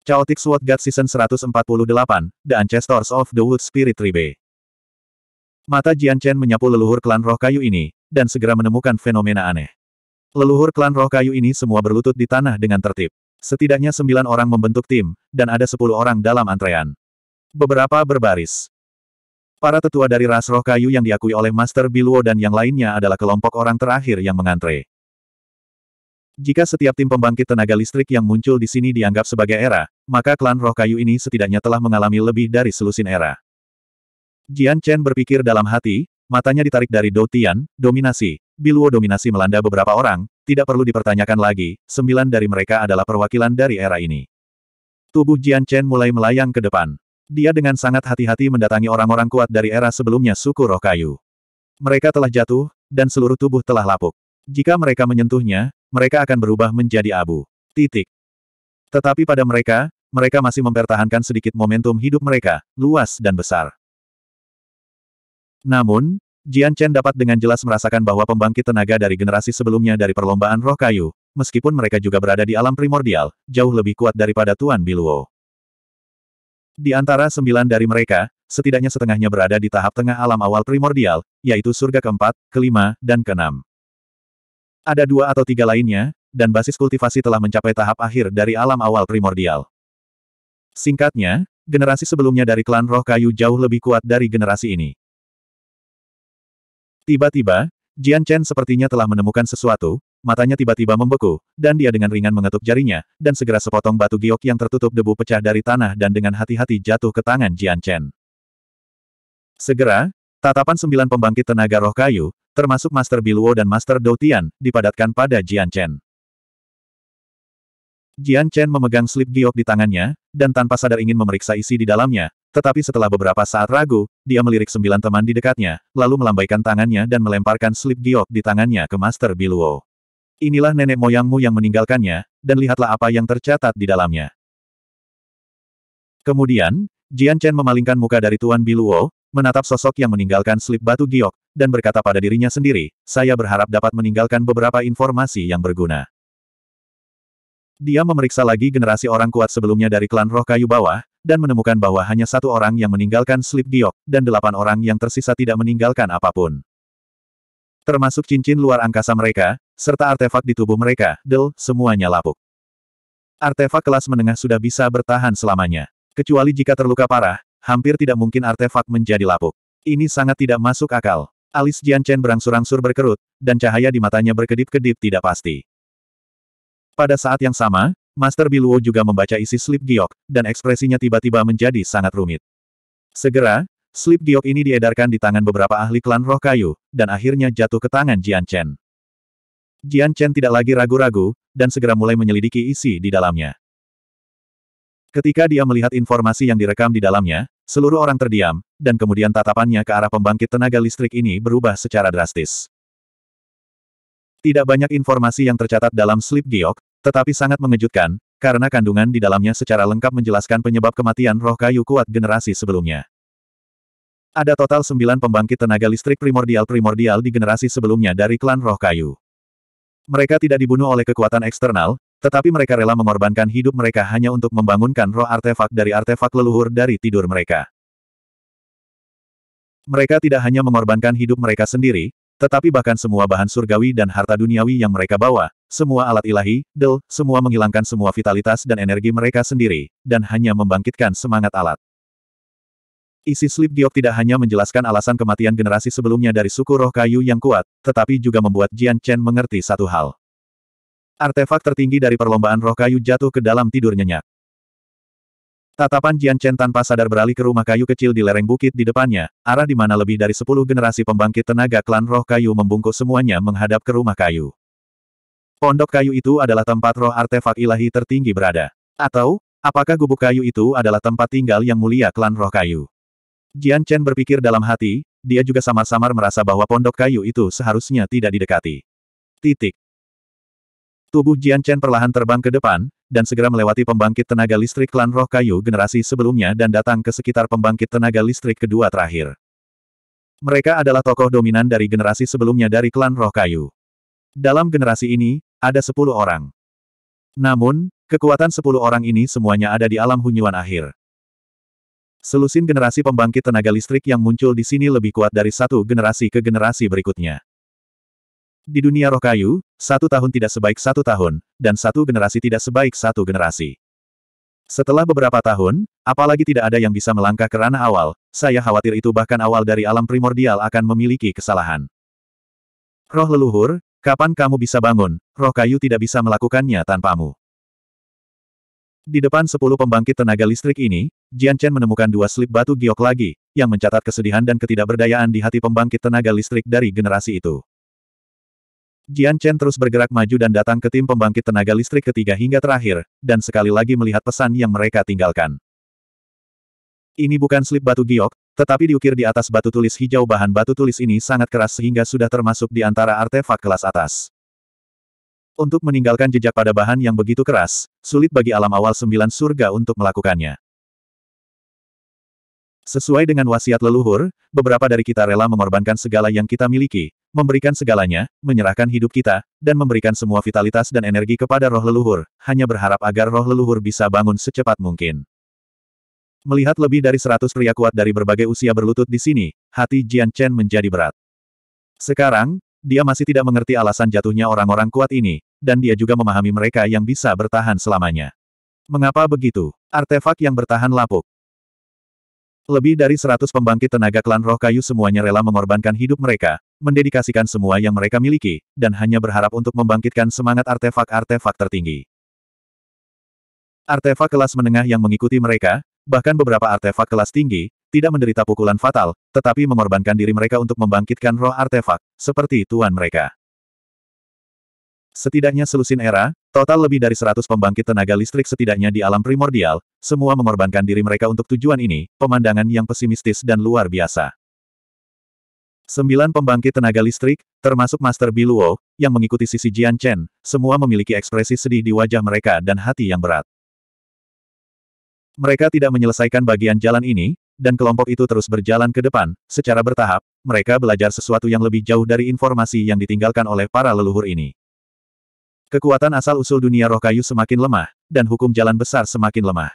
Chaotic Sword God Season 148, The Ancestors of the Wood Spirit Tribe. Mata Jian Chen menyapu leluhur klan roh kayu ini, dan segera menemukan fenomena aneh. Leluhur klan roh kayu ini semua berlutut di tanah dengan tertib. Setidaknya sembilan orang membentuk tim, dan ada sepuluh orang dalam antrean. Beberapa berbaris. Para tetua dari ras roh kayu yang diakui oleh Master Biluo dan yang lainnya adalah kelompok orang terakhir yang mengantre. Jika setiap tim pembangkit tenaga listrik yang muncul di sini dianggap sebagai era, maka klan roh kayu ini setidaknya telah mengalami lebih dari selusin era. Jian Chen berpikir dalam hati, matanya ditarik dari Do Tian, dominasi. biluo dominasi melanda beberapa orang, tidak perlu dipertanyakan lagi, sembilan dari mereka adalah perwakilan dari era ini. Tubuh Jian Chen mulai melayang ke depan. Dia dengan sangat hati-hati mendatangi orang-orang kuat dari era sebelumnya suku roh kayu. Mereka telah jatuh, dan seluruh tubuh telah lapuk. Jika mereka menyentuhnya, mereka akan berubah menjadi abu. Titik. Tetapi pada mereka, mereka masih mempertahankan sedikit momentum hidup mereka, luas dan besar. Namun, Jian Chen dapat dengan jelas merasakan bahwa pembangkit tenaga dari generasi sebelumnya dari perlombaan roh kayu, meskipun mereka juga berada di alam primordial, jauh lebih kuat daripada Tuan Biluo. Di antara sembilan dari mereka, setidaknya setengahnya berada di tahap tengah alam awal primordial, yaitu surga keempat, kelima, dan keenam. Ada dua atau tiga lainnya, dan basis kultivasi telah mencapai tahap akhir dari alam awal primordial. Singkatnya, generasi sebelumnya dari klan roh kayu jauh lebih kuat dari generasi ini. Tiba-tiba, Jian Chen sepertinya telah menemukan sesuatu, matanya tiba-tiba membeku, dan dia dengan ringan mengetuk jarinya, dan segera sepotong batu giok yang tertutup debu pecah dari tanah dan dengan hati-hati jatuh ke tangan Jian Chen. Segera, Tatapan sembilan pembangkit tenaga roh kayu, termasuk Master Biluo dan Master Doutian, dipadatkan pada Jian Chen. Jian Chen memegang slip giok di tangannya, dan tanpa sadar ingin memeriksa isi di dalamnya, tetapi setelah beberapa saat ragu, dia melirik sembilan teman di dekatnya, lalu melambaikan tangannya dan melemparkan slip giok di tangannya ke Master Biluo. Inilah nenek moyangmu yang meninggalkannya, dan lihatlah apa yang tercatat di dalamnya. Kemudian, Jian Chen memalingkan muka dari Tuan Biluo, menatap sosok yang meninggalkan slip batu giok, dan berkata pada dirinya sendiri, saya berharap dapat meninggalkan beberapa informasi yang berguna. Dia memeriksa lagi generasi orang kuat sebelumnya dari klan roh kayu bawah, dan menemukan bahwa hanya satu orang yang meninggalkan slip giok, dan delapan orang yang tersisa tidak meninggalkan apapun. Termasuk cincin luar angkasa mereka, serta artefak di tubuh mereka, del, semuanya lapuk. Artefak kelas menengah sudah bisa bertahan selamanya. Kecuali jika terluka parah, hampir tidak mungkin artefak menjadi lapuk. Ini sangat tidak masuk akal. Alis Jian Chen berangsur-angsur berkerut, dan cahaya di matanya berkedip-kedip tidak pasti. Pada saat yang sama, Master Biluo juga membaca isi slip giok, dan ekspresinya tiba-tiba menjadi sangat rumit. Segera, slip giok ini diedarkan di tangan beberapa ahli klan roh kayu, dan akhirnya jatuh ke tangan Jian Chen. Jian Chen tidak lagi ragu-ragu, dan segera mulai menyelidiki isi di dalamnya. Ketika dia melihat informasi yang direkam di dalamnya, seluruh orang terdiam, dan kemudian tatapannya ke arah pembangkit tenaga listrik ini berubah secara drastis. Tidak banyak informasi yang tercatat dalam slip giok, tetapi sangat mengejutkan, karena kandungan di dalamnya secara lengkap menjelaskan penyebab kematian roh kayu kuat generasi sebelumnya. Ada total sembilan pembangkit tenaga listrik primordial-primordial di generasi sebelumnya dari klan roh kayu. Mereka tidak dibunuh oleh kekuatan eksternal, tetapi mereka rela mengorbankan hidup mereka hanya untuk membangunkan roh artefak dari artefak leluhur dari tidur mereka. Mereka tidak hanya mengorbankan hidup mereka sendiri, tetapi bahkan semua bahan surgawi dan harta duniawi yang mereka bawa, semua alat ilahi, del, semua menghilangkan semua vitalitas dan energi mereka sendiri, dan hanya membangkitkan semangat alat. Isi slip diok tidak hanya menjelaskan alasan kematian generasi sebelumnya dari suku roh kayu yang kuat, tetapi juga membuat Jian Chen mengerti satu hal. Artefak tertinggi dari perlombaan roh kayu jatuh ke dalam tidur nyenyak. Tatapan Jian Chen tanpa sadar beralih ke rumah kayu kecil di lereng bukit di depannya, arah di mana lebih dari sepuluh generasi pembangkit tenaga klan roh kayu membungkuk semuanya menghadap ke rumah kayu. Pondok kayu itu adalah tempat roh artefak ilahi tertinggi berada. Atau, apakah gubuk kayu itu adalah tempat tinggal yang mulia klan roh kayu? Jian Chen berpikir dalam hati, dia juga samar-samar merasa bahwa pondok kayu itu seharusnya tidak didekati. Titik. Tubuh Jian Chen perlahan terbang ke depan, dan segera melewati pembangkit tenaga listrik klan roh kayu generasi sebelumnya dan datang ke sekitar pembangkit tenaga listrik kedua terakhir. Mereka adalah tokoh dominan dari generasi sebelumnya dari klan roh kayu. Dalam generasi ini, ada sepuluh orang. Namun, kekuatan sepuluh orang ini semuanya ada di alam hunyuan akhir. Selusin generasi pembangkit tenaga listrik yang muncul di sini lebih kuat dari satu generasi ke generasi berikutnya. Di dunia roh kayu, satu tahun tidak sebaik satu tahun, dan satu generasi tidak sebaik satu generasi. Setelah beberapa tahun, apalagi tidak ada yang bisa melangkah ke ranah awal, saya khawatir itu bahkan awal dari alam primordial akan memiliki kesalahan. Roh leluhur, kapan kamu bisa bangun, roh kayu tidak bisa melakukannya tanpamu. Di depan sepuluh pembangkit tenaga listrik ini, Jian Chen menemukan dua slip batu giok lagi, yang mencatat kesedihan dan ketidakberdayaan di hati pembangkit tenaga listrik dari generasi itu. Jian Chen terus bergerak maju dan datang ke tim pembangkit tenaga listrik ketiga hingga terakhir, dan sekali lagi melihat pesan yang mereka tinggalkan. Ini bukan slip batu giok, tetapi diukir di atas batu tulis hijau bahan batu tulis ini sangat keras sehingga sudah termasuk di antara artefak kelas atas. Untuk meninggalkan jejak pada bahan yang begitu keras, sulit bagi alam awal sembilan surga untuk melakukannya. Sesuai dengan wasiat leluhur, beberapa dari kita rela mengorbankan segala yang kita miliki, memberikan segalanya, menyerahkan hidup kita, dan memberikan semua vitalitas dan energi kepada roh leluhur, hanya berharap agar roh leluhur bisa bangun secepat mungkin. Melihat lebih dari seratus pria kuat dari berbagai usia berlutut di sini, hati Jian Chen menjadi berat. Sekarang, dia masih tidak mengerti alasan jatuhnya orang-orang kuat ini, dan dia juga memahami mereka yang bisa bertahan selamanya. Mengapa begitu? Artefak yang bertahan lapuk. Lebih dari seratus pembangkit tenaga klan roh kayu semuanya rela mengorbankan hidup mereka, mendedikasikan semua yang mereka miliki, dan hanya berharap untuk membangkitkan semangat artefak-artefak tertinggi. Artefak kelas menengah yang mengikuti mereka, bahkan beberapa artefak kelas tinggi, tidak menderita pukulan fatal, tetapi mengorbankan diri mereka untuk membangkitkan roh artefak, seperti tuan mereka. Setidaknya selusin era, Total lebih dari 100 pembangkit tenaga listrik setidaknya di alam primordial, semua mengorbankan diri mereka untuk tujuan ini, pemandangan yang pesimistis dan luar biasa. Sembilan pembangkit tenaga listrik, termasuk Master Biluo, yang mengikuti sisi Jian Chen, semua memiliki ekspresi sedih di wajah mereka dan hati yang berat. Mereka tidak menyelesaikan bagian jalan ini, dan kelompok itu terus berjalan ke depan, secara bertahap, mereka belajar sesuatu yang lebih jauh dari informasi yang ditinggalkan oleh para leluhur ini. Kekuatan asal-usul dunia roh kayu semakin lemah, dan hukum jalan besar semakin lemah.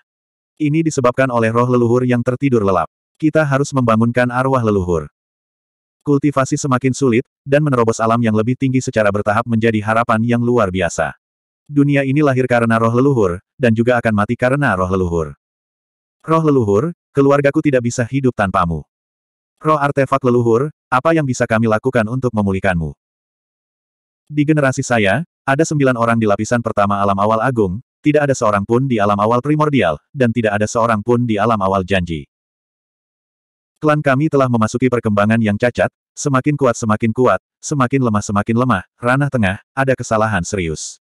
Ini disebabkan oleh roh leluhur yang tertidur lelap. Kita harus membangunkan arwah leluhur. Kultivasi semakin sulit, dan menerobos alam yang lebih tinggi secara bertahap menjadi harapan yang luar biasa. Dunia ini lahir karena roh leluhur, dan juga akan mati karena roh leluhur. Roh leluhur, keluargaku tidak bisa hidup tanpamu. Roh artefak leluhur, apa yang bisa kami lakukan untuk memulihkanmu? Di generasi saya, ada sembilan orang di lapisan pertama alam awal agung, tidak ada seorang pun di alam awal primordial, dan tidak ada seorang pun di alam awal janji. Klan kami telah memasuki perkembangan yang cacat, semakin kuat semakin kuat, semakin lemah semakin lemah, ranah tengah, ada kesalahan serius.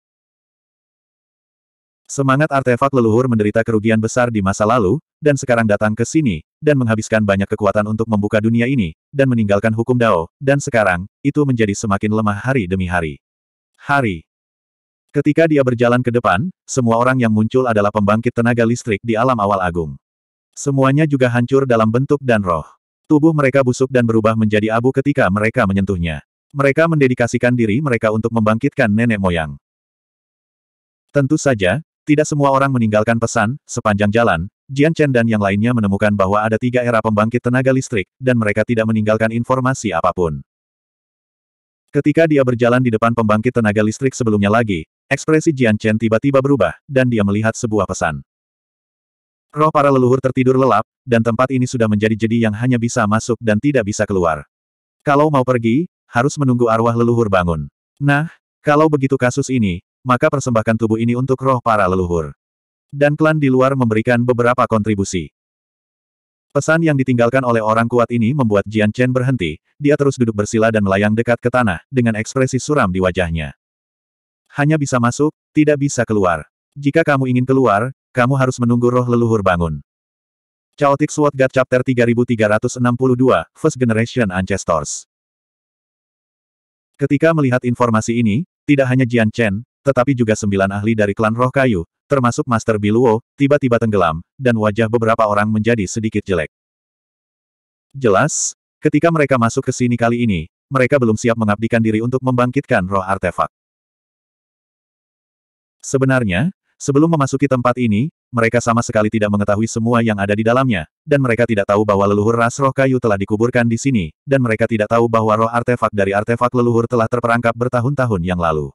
Semangat artefak leluhur menderita kerugian besar di masa lalu, dan sekarang datang ke sini, dan menghabiskan banyak kekuatan untuk membuka dunia ini, dan meninggalkan hukum Dao, dan sekarang, itu menjadi semakin lemah hari demi hari. Hari Ketika dia berjalan ke depan, semua orang yang muncul adalah pembangkit tenaga listrik di alam awal agung. Semuanya juga hancur dalam bentuk dan roh. Tubuh mereka busuk dan berubah menjadi abu ketika mereka menyentuhnya. Mereka mendedikasikan diri mereka untuk membangkitkan nenek moyang. Tentu saja, tidak semua orang meninggalkan pesan, sepanjang jalan, Jian Chen dan yang lainnya menemukan bahwa ada tiga era pembangkit tenaga listrik, dan mereka tidak meninggalkan informasi apapun. Ketika dia berjalan di depan pembangkit tenaga listrik sebelumnya lagi, Ekspresi Jian Chen tiba-tiba berubah, dan dia melihat sebuah pesan. Roh para leluhur tertidur lelap, dan tempat ini sudah menjadi jadi yang hanya bisa masuk dan tidak bisa keluar. Kalau mau pergi, harus menunggu arwah leluhur bangun. Nah, kalau begitu kasus ini, maka persembahkan tubuh ini untuk roh para leluhur. Dan klan di luar memberikan beberapa kontribusi. Pesan yang ditinggalkan oleh orang kuat ini membuat Jian Chen berhenti, dia terus duduk bersila dan melayang dekat ke tanah, dengan ekspresi suram di wajahnya. Hanya bisa masuk, tidak bisa keluar. Jika kamu ingin keluar, kamu harus menunggu roh leluhur bangun. Chaotic Sword God Chapter 3362, First Generation Ancestors. Ketika melihat informasi ini, tidak hanya Jian Chen, tetapi juga sembilan ahli dari klan roh kayu, termasuk Master Biluo, tiba-tiba tenggelam, dan wajah beberapa orang menjadi sedikit jelek. Jelas, ketika mereka masuk ke sini kali ini, mereka belum siap mengabdikan diri untuk membangkitkan roh artefak. Sebenarnya, sebelum memasuki tempat ini, mereka sama sekali tidak mengetahui semua yang ada di dalamnya, dan mereka tidak tahu bahwa leluhur ras roh kayu telah dikuburkan di sini, dan mereka tidak tahu bahwa roh artefak dari artefak leluhur telah terperangkap bertahun-tahun yang lalu.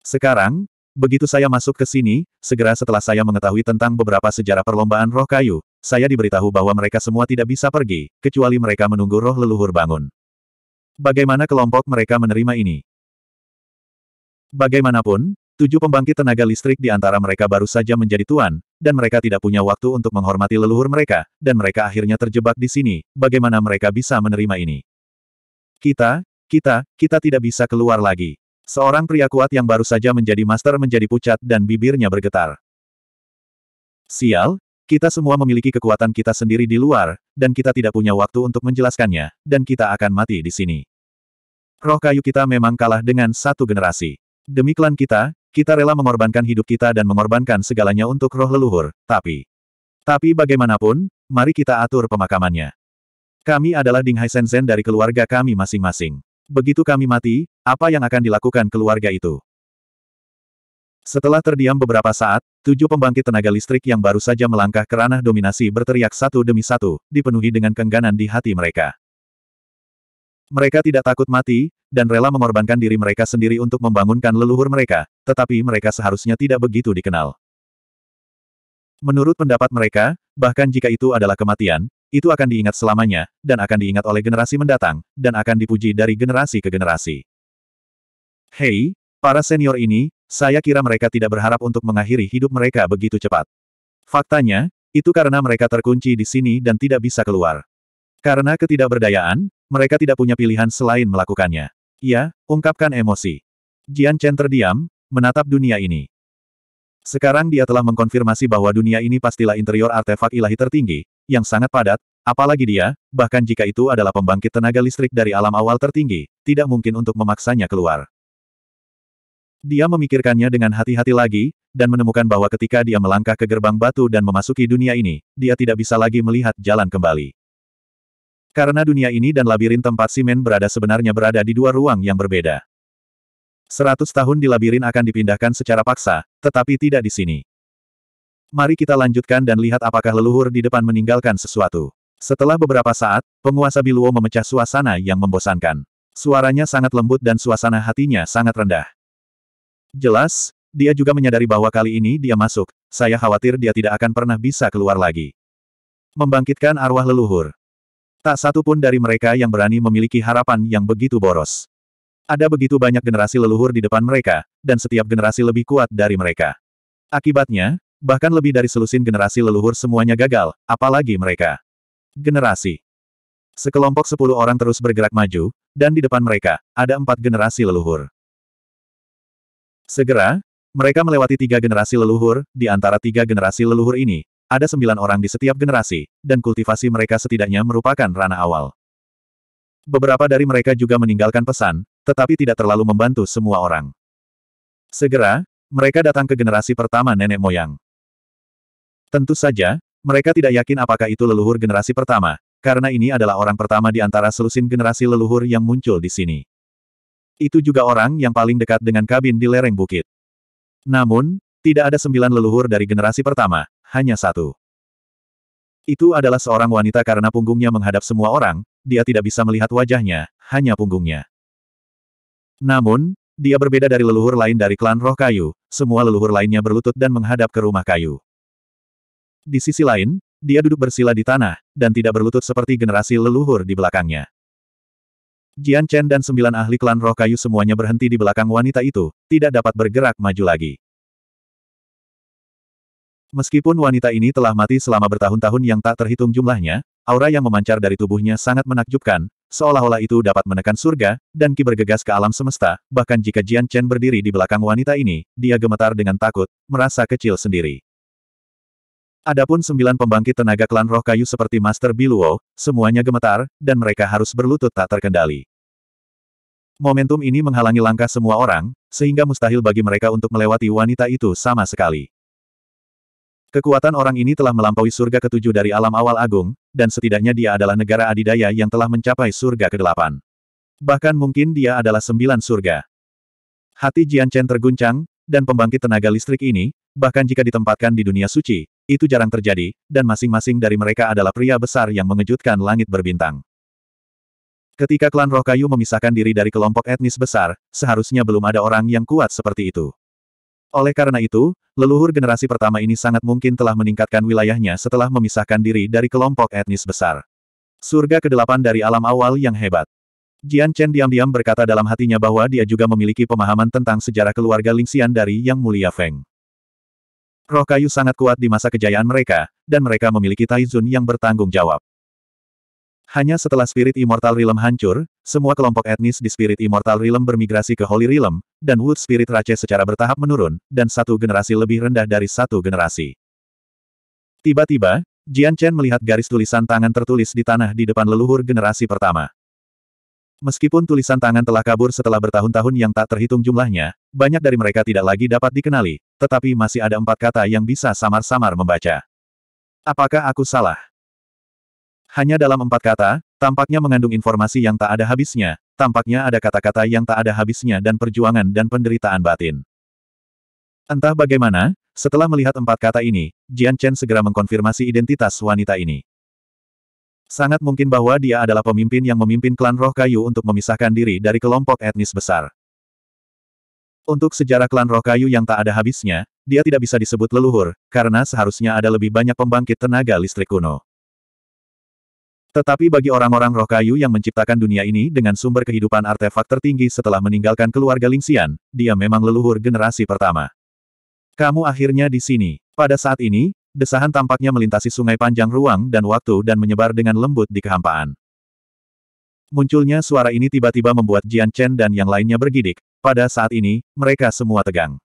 Sekarang, begitu saya masuk ke sini, segera setelah saya mengetahui tentang beberapa sejarah perlombaan roh kayu, saya diberitahu bahwa mereka semua tidak bisa pergi, kecuali mereka menunggu roh leluhur bangun. Bagaimana kelompok mereka menerima ini? Bagaimanapun, tujuh pembangkit tenaga listrik di antara mereka baru saja menjadi tuan, dan mereka tidak punya waktu untuk menghormati leluhur mereka, dan mereka akhirnya terjebak di sini, bagaimana mereka bisa menerima ini? Kita, kita, kita tidak bisa keluar lagi. Seorang pria kuat yang baru saja menjadi master menjadi pucat dan bibirnya bergetar. Sial, kita semua memiliki kekuatan kita sendiri di luar, dan kita tidak punya waktu untuk menjelaskannya, dan kita akan mati di sini. Roh kayu kita memang kalah dengan satu generasi. Demi klan kita, kita rela mengorbankan hidup kita dan mengorbankan segalanya untuk roh leluhur, tapi... Tapi bagaimanapun, mari kita atur pemakamannya. Kami adalah Ding Hai Shenzhen dari keluarga kami masing-masing. Begitu kami mati, apa yang akan dilakukan keluarga itu? Setelah terdiam beberapa saat, tujuh pembangkit tenaga listrik yang baru saja melangkah ke ranah dominasi berteriak satu demi satu, dipenuhi dengan kengganan di hati mereka. Mereka tidak takut mati, dan rela mengorbankan diri mereka sendiri untuk membangunkan leluhur mereka, tetapi mereka seharusnya tidak begitu dikenal. Menurut pendapat mereka, bahkan jika itu adalah kematian, itu akan diingat selamanya, dan akan diingat oleh generasi mendatang, dan akan dipuji dari generasi ke generasi. Hei, para senior ini, saya kira mereka tidak berharap untuk mengakhiri hidup mereka begitu cepat. Faktanya, itu karena mereka terkunci di sini dan tidak bisa keluar. Karena ketidakberdayaan, mereka tidak punya pilihan selain melakukannya. Ia, ungkapkan emosi. Jian Chen terdiam, menatap dunia ini. Sekarang dia telah mengkonfirmasi bahwa dunia ini pastilah interior artefak ilahi tertinggi, yang sangat padat, apalagi dia, bahkan jika itu adalah pembangkit tenaga listrik dari alam awal tertinggi, tidak mungkin untuk memaksanya keluar. Dia memikirkannya dengan hati-hati lagi, dan menemukan bahwa ketika dia melangkah ke gerbang batu dan memasuki dunia ini, dia tidak bisa lagi melihat jalan kembali. Karena dunia ini dan labirin tempat Simen berada sebenarnya berada di dua ruang yang berbeda. Seratus tahun di labirin akan dipindahkan secara paksa, tetapi tidak di sini. Mari kita lanjutkan dan lihat apakah leluhur di depan meninggalkan sesuatu. Setelah beberapa saat, penguasa Biluo memecah suasana yang membosankan. Suaranya sangat lembut dan suasana hatinya sangat rendah. Jelas, dia juga menyadari bahwa kali ini dia masuk, saya khawatir dia tidak akan pernah bisa keluar lagi. Membangkitkan arwah leluhur, Tak satu pun dari mereka yang berani memiliki harapan yang begitu boros. Ada begitu banyak generasi leluhur di depan mereka, dan setiap generasi lebih kuat dari mereka. Akibatnya, bahkan lebih dari selusin generasi leluhur semuanya gagal, apalagi mereka. Generasi. Sekelompok sepuluh orang terus bergerak maju, dan di depan mereka, ada empat generasi leluhur. Segera, mereka melewati tiga generasi leluhur, di antara tiga generasi leluhur ini, ada sembilan orang di setiap generasi, dan kultivasi mereka setidaknya merupakan ranah awal. Beberapa dari mereka juga meninggalkan pesan, tetapi tidak terlalu membantu semua orang. Segera, mereka datang ke generasi pertama nenek moyang. Tentu saja, mereka tidak yakin apakah itu leluhur generasi pertama, karena ini adalah orang pertama di antara selusin generasi leluhur yang muncul di sini. Itu juga orang yang paling dekat dengan kabin di lereng bukit. Namun, tidak ada sembilan leluhur dari generasi pertama, hanya satu. Itu adalah seorang wanita karena punggungnya menghadap semua orang, dia tidak bisa melihat wajahnya, hanya punggungnya. Namun, dia berbeda dari leluhur lain dari klan roh kayu, semua leluhur lainnya berlutut dan menghadap ke rumah kayu. Di sisi lain, dia duduk bersila di tanah, dan tidak berlutut seperti generasi leluhur di belakangnya. Jian Chen dan sembilan ahli klan roh kayu semuanya berhenti di belakang wanita itu, tidak dapat bergerak maju lagi. Meskipun wanita ini telah mati selama bertahun-tahun yang tak terhitung jumlahnya, aura yang memancar dari tubuhnya sangat menakjubkan, seolah-olah itu dapat menekan surga, dan Ki bergegas ke alam semesta, bahkan jika Jian Chen berdiri di belakang wanita ini, dia gemetar dengan takut, merasa kecil sendiri. Adapun sembilan pembangkit tenaga klan roh kayu seperti Master Biluo, semuanya gemetar, dan mereka harus berlutut tak terkendali. Momentum ini menghalangi langkah semua orang, sehingga mustahil bagi mereka untuk melewati wanita itu sama sekali. Kekuatan orang ini telah melampaui surga ketujuh dari alam awal agung, dan setidaknya dia adalah negara adidaya yang telah mencapai surga kedelapan. Bahkan mungkin dia adalah sembilan surga. Hati Jian Chen terguncang, dan pembangkit tenaga listrik ini, bahkan jika ditempatkan di dunia suci, itu jarang terjadi, dan masing-masing dari mereka adalah pria besar yang mengejutkan langit berbintang. Ketika klan Rokayu memisahkan diri dari kelompok etnis besar, seharusnya belum ada orang yang kuat seperti itu. Oleh karena itu, leluhur generasi pertama ini sangat mungkin telah meningkatkan wilayahnya setelah memisahkan diri dari kelompok etnis besar. Surga kedelapan dari alam awal yang hebat. Jian Chen diam-diam berkata dalam hatinya bahwa dia juga memiliki pemahaman tentang sejarah keluarga Lingxian dari Yang Mulia Feng. Roh kayu sangat kuat di masa kejayaan mereka, dan mereka memiliki Taizun yang bertanggung jawab. Hanya setelah Spirit Immortal Realm hancur, semua kelompok etnis di Spirit Immortal Realm bermigrasi ke Holy Realm, dan Wood Spirit Rache secara bertahap menurun, dan satu generasi lebih rendah dari satu generasi. Tiba-tiba, Jian Chen melihat garis tulisan tangan tertulis di tanah di depan leluhur generasi pertama. Meskipun tulisan tangan telah kabur setelah bertahun-tahun yang tak terhitung jumlahnya, banyak dari mereka tidak lagi dapat dikenali, tetapi masih ada empat kata yang bisa samar-samar membaca. Apakah aku salah? Hanya dalam empat kata, tampaknya mengandung informasi yang tak ada habisnya, tampaknya ada kata-kata yang tak ada habisnya dan perjuangan dan penderitaan batin. Entah bagaimana, setelah melihat empat kata ini, Jian Chen segera mengkonfirmasi identitas wanita ini. Sangat mungkin bahwa dia adalah pemimpin yang memimpin klan roh kayu untuk memisahkan diri dari kelompok etnis besar. Untuk sejarah klan roh kayu yang tak ada habisnya, dia tidak bisa disebut leluhur, karena seharusnya ada lebih banyak pembangkit tenaga listrik kuno. Tetapi bagi orang-orang roh kayu yang menciptakan dunia ini dengan sumber kehidupan artefak tertinggi setelah meninggalkan keluarga Lingxian, dia memang leluhur generasi pertama. Kamu akhirnya di sini. Pada saat ini, desahan tampaknya melintasi sungai panjang ruang dan waktu dan menyebar dengan lembut di kehampaan. Munculnya suara ini tiba-tiba membuat Jian Chen dan yang lainnya bergidik. Pada saat ini, mereka semua tegang.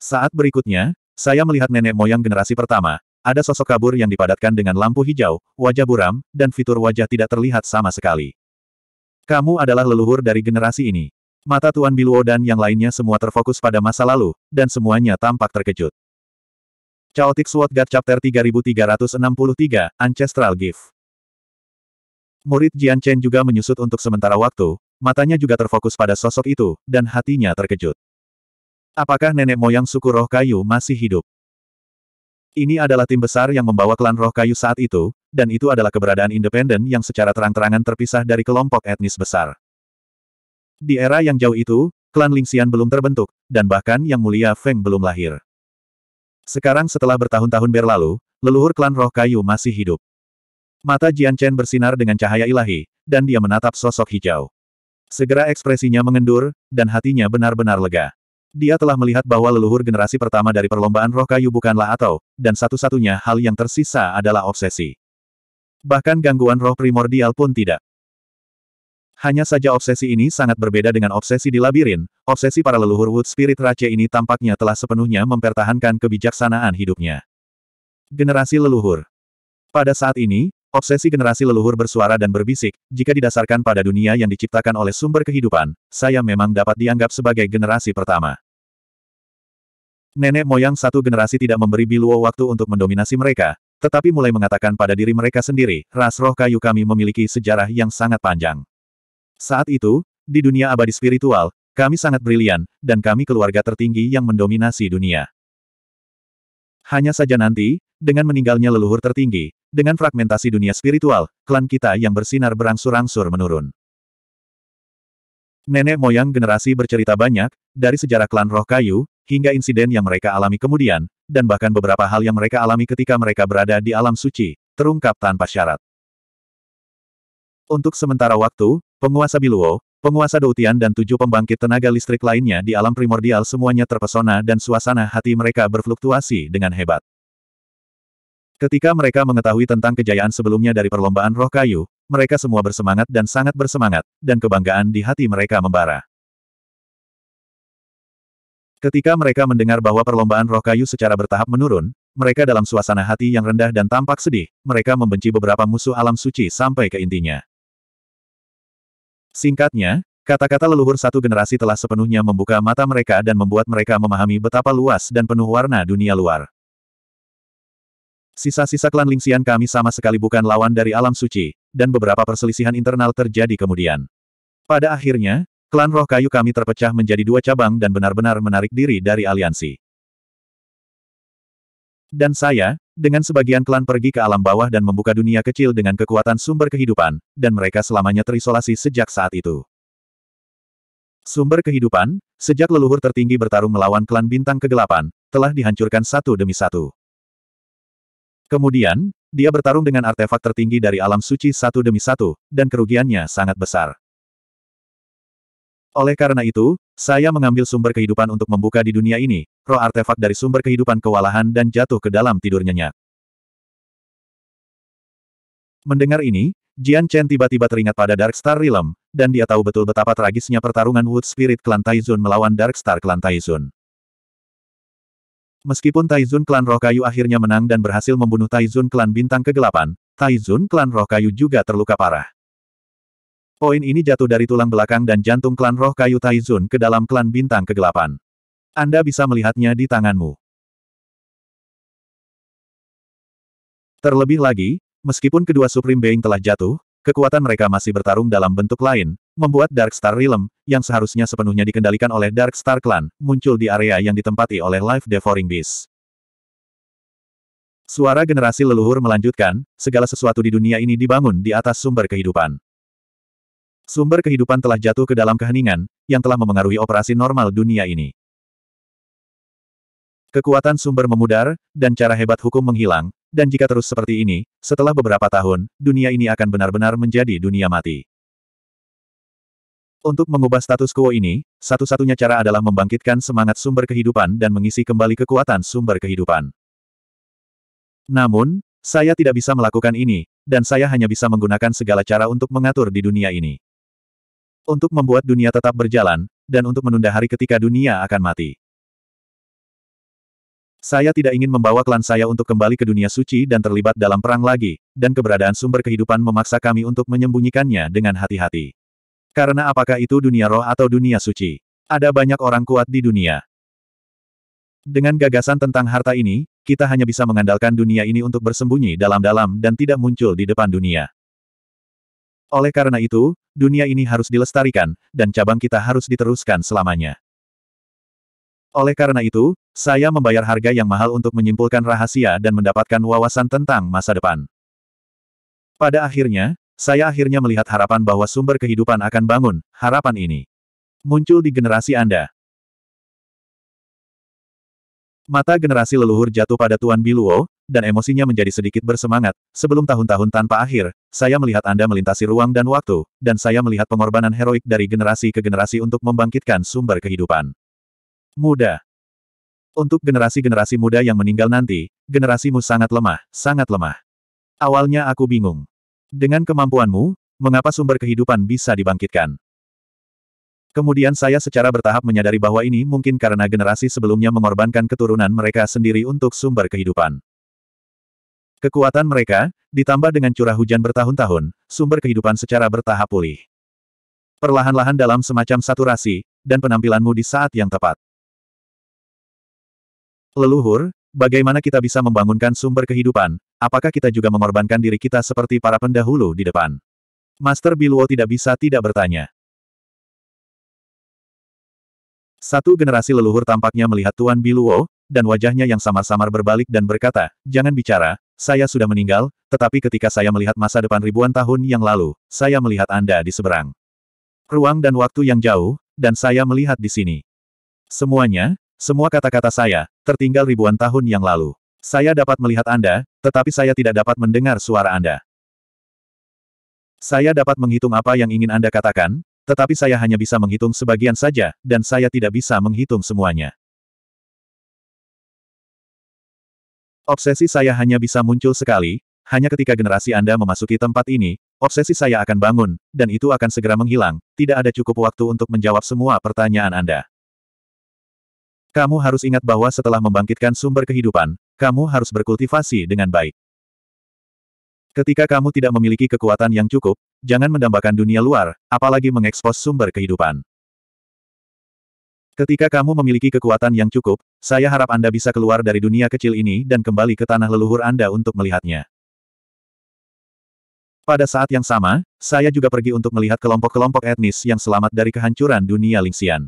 Saat berikutnya, saya melihat nenek moyang generasi pertama, ada sosok kabur yang dipadatkan dengan lampu hijau, wajah buram, dan fitur wajah tidak terlihat sama sekali. Kamu adalah leluhur dari generasi ini. Mata Tuan Biluo dan yang lainnya semua terfokus pada masa lalu, dan semuanya tampak terkejut. Chaotic Sword God Chapter 3363, Ancestral Gift. Murid Jian Chen juga menyusut untuk sementara waktu, matanya juga terfokus pada sosok itu, dan hatinya terkejut. Apakah nenek moyang suku roh kayu masih hidup? Ini adalah tim besar yang membawa klan roh kayu saat itu, dan itu adalah keberadaan independen yang secara terang-terangan terpisah dari kelompok etnis besar. Di era yang jauh itu, klan Lingxian belum terbentuk, dan bahkan Yang Mulia Feng belum lahir. Sekarang setelah bertahun-tahun berlalu, leluhur klan roh kayu masih hidup. Mata Jian Chen bersinar dengan cahaya ilahi, dan dia menatap sosok hijau. Segera ekspresinya mengendur, dan hatinya benar-benar lega. Dia telah melihat bahwa leluhur generasi pertama dari perlombaan roh kayu bukanlah atau, dan satu-satunya hal yang tersisa adalah obsesi. Bahkan gangguan roh primordial pun tidak. Hanya saja obsesi ini sangat berbeda dengan obsesi di labirin, obsesi para leluhur Wood Spirit Rache ini tampaknya telah sepenuhnya mempertahankan kebijaksanaan hidupnya. Generasi leluhur Pada saat ini, Obsesi generasi leluhur bersuara dan berbisik, jika didasarkan pada dunia yang diciptakan oleh sumber kehidupan, saya memang dapat dianggap sebagai generasi pertama. Nenek moyang satu generasi tidak memberi Biluo waktu untuk mendominasi mereka, tetapi mulai mengatakan pada diri mereka sendiri, ras roh kayu kami memiliki sejarah yang sangat panjang. Saat itu, di dunia abadi spiritual, kami sangat brilian, dan kami keluarga tertinggi yang mendominasi dunia. Hanya saja nanti, dengan meninggalnya leluhur tertinggi, dengan fragmentasi dunia spiritual, klan kita yang bersinar berangsur-angsur menurun. Nenek moyang generasi bercerita banyak, dari sejarah klan roh kayu, hingga insiden yang mereka alami kemudian, dan bahkan beberapa hal yang mereka alami ketika mereka berada di alam suci, terungkap tanpa syarat. Untuk sementara waktu, penguasa Biluo, penguasa Doutian dan tujuh pembangkit tenaga listrik lainnya di alam primordial semuanya terpesona dan suasana hati mereka berfluktuasi dengan hebat. Ketika mereka mengetahui tentang kejayaan sebelumnya dari perlombaan roh kayu, mereka semua bersemangat dan sangat bersemangat, dan kebanggaan di hati mereka membara. Ketika mereka mendengar bahwa perlombaan roh kayu secara bertahap menurun, mereka dalam suasana hati yang rendah dan tampak sedih, mereka membenci beberapa musuh alam suci sampai ke intinya. Singkatnya, kata-kata leluhur satu generasi telah sepenuhnya membuka mata mereka dan membuat mereka memahami betapa luas dan penuh warna dunia luar. Sisa-sisa klan Lingxian kami sama sekali bukan lawan dari alam suci, dan beberapa perselisihan internal terjadi kemudian. Pada akhirnya, Klan roh kayu kami terpecah menjadi dua cabang dan benar-benar menarik diri dari aliansi. Dan saya, dengan sebagian klan pergi ke alam bawah dan membuka dunia kecil dengan kekuatan sumber kehidupan, dan mereka selamanya terisolasi sejak saat itu. Sumber kehidupan, sejak leluhur tertinggi bertarung melawan klan bintang kegelapan, telah dihancurkan satu demi satu. Kemudian, dia bertarung dengan artefak tertinggi dari alam suci satu demi satu, dan kerugiannya sangat besar. Oleh karena itu, saya mengambil sumber kehidupan untuk membuka di dunia ini, roh artefak dari sumber kehidupan kewalahan dan jatuh ke dalam tidur nyenyak. Mendengar ini, Jian Chen tiba-tiba teringat pada Dark Star Realm, dan dia tahu betul betapa tragisnya pertarungan Wood Spirit Klan Taizun melawan Dark Star Clan Taizun. Meskipun Taizun Klan Roh Kayu akhirnya menang dan berhasil membunuh Taizun Klan Bintang Kegelapan, Taizun Klan Roh Kayu juga terluka parah. Poin ini jatuh dari tulang belakang dan jantung klan roh kayu Taizun ke dalam klan bintang kegelapan. Anda bisa melihatnya di tanganmu. Terlebih lagi, meskipun kedua Supreme Being telah jatuh, kekuatan mereka masih bertarung dalam bentuk lain, membuat Dark Star Realm, yang seharusnya sepenuhnya dikendalikan oleh Dark Star Clan, muncul di area yang ditempati oleh Life Devouring Beast. Suara generasi leluhur melanjutkan, segala sesuatu di dunia ini dibangun di atas sumber kehidupan. Sumber kehidupan telah jatuh ke dalam keheningan, yang telah memengaruhi operasi normal dunia ini. Kekuatan sumber memudar, dan cara hebat hukum menghilang, dan jika terus seperti ini, setelah beberapa tahun, dunia ini akan benar-benar menjadi dunia mati. Untuk mengubah status quo ini, satu-satunya cara adalah membangkitkan semangat sumber kehidupan dan mengisi kembali kekuatan sumber kehidupan. Namun, saya tidak bisa melakukan ini, dan saya hanya bisa menggunakan segala cara untuk mengatur di dunia ini. Untuk membuat dunia tetap berjalan, dan untuk menunda hari ketika dunia akan mati. Saya tidak ingin membawa klan saya untuk kembali ke dunia suci dan terlibat dalam perang lagi, dan keberadaan sumber kehidupan memaksa kami untuk menyembunyikannya dengan hati-hati. Karena apakah itu dunia roh atau dunia suci? Ada banyak orang kuat di dunia. Dengan gagasan tentang harta ini, kita hanya bisa mengandalkan dunia ini untuk bersembunyi dalam-dalam dan tidak muncul di depan dunia. Oleh karena itu, dunia ini harus dilestarikan, dan cabang kita harus diteruskan selamanya. Oleh karena itu, saya membayar harga yang mahal untuk menyimpulkan rahasia dan mendapatkan wawasan tentang masa depan. Pada akhirnya, saya akhirnya melihat harapan bahwa sumber kehidupan akan bangun, harapan ini muncul di generasi Anda. Mata generasi leluhur jatuh pada Tuan Biluo, dan emosinya menjadi sedikit bersemangat. Sebelum tahun-tahun tanpa akhir, saya melihat Anda melintasi ruang dan waktu, dan saya melihat pengorbanan heroik dari generasi ke generasi untuk membangkitkan sumber kehidupan. Muda. Untuk generasi-generasi muda yang meninggal nanti, generasimu sangat lemah, sangat lemah. Awalnya aku bingung. Dengan kemampuanmu, mengapa sumber kehidupan bisa dibangkitkan? Kemudian saya secara bertahap menyadari bahwa ini mungkin karena generasi sebelumnya mengorbankan keturunan mereka sendiri untuk sumber kehidupan. Kekuatan mereka, ditambah dengan curah hujan bertahun-tahun, sumber kehidupan secara bertahap pulih. Perlahan-lahan dalam semacam saturasi, dan penampilanmu di saat yang tepat. Leluhur, bagaimana kita bisa membangunkan sumber kehidupan, apakah kita juga mengorbankan diri kita seperti para pendahulu di depan? Master Biluo tidak bisa tidak bertanya. Satu generasi leluhur tampaknya melihat Tuan Biluo, dan wajahnya yang samar-samar berbalik dan berkata, jangan bicara, saya sudah meninggal, tetapi ketika saya melihat masa depan ribuan tahun yang lalu, saya melihat Anda di seberang. Ruang dan waktu yang jauh, dan saya melihat di sini. Semuanya, semua kata-kata saya, tertinggal ribuan tahun yang lalu. Saya dapat melihat Anda, tetapi saya tidak dapat mendengar suara Anda. Saya dapat menghitung apa yang ingin Anda katakan, tetapi saya hanya bisa menghitung sebagian saja, dan saya tidak bisa menghitung semuanya. Obsesi saya hanya bisa muncul sekali, hanya ketika generasi Anda memasuki tempat ini, obsesi saya akan bangun, dan itu akan segera menghilang, tidak ada cukup waktu untuk menjawab semua pertanyaan Anda. Kamu harus ingat bahwa setelah membangkitkan sumber kehidupan, kamu harus berkultivasi dengan baik. Ketika kamu tidak memiliki kekuatan yang cukup, jangan mendambakan dunia luar, apalagi mengekspos sumber kehidupan. Ketika kamu memiliki kekuatan yang cukup, saya harap Anda bisa keluar dari dunia kecil ini dan kembali ke tanah leluhur Anda untuk melihatnya. Pada saat yang sama, saya juga pergi untuk melihat kelompok-kelompok etnis yang selamat dari kehancuran dunia Lingxian.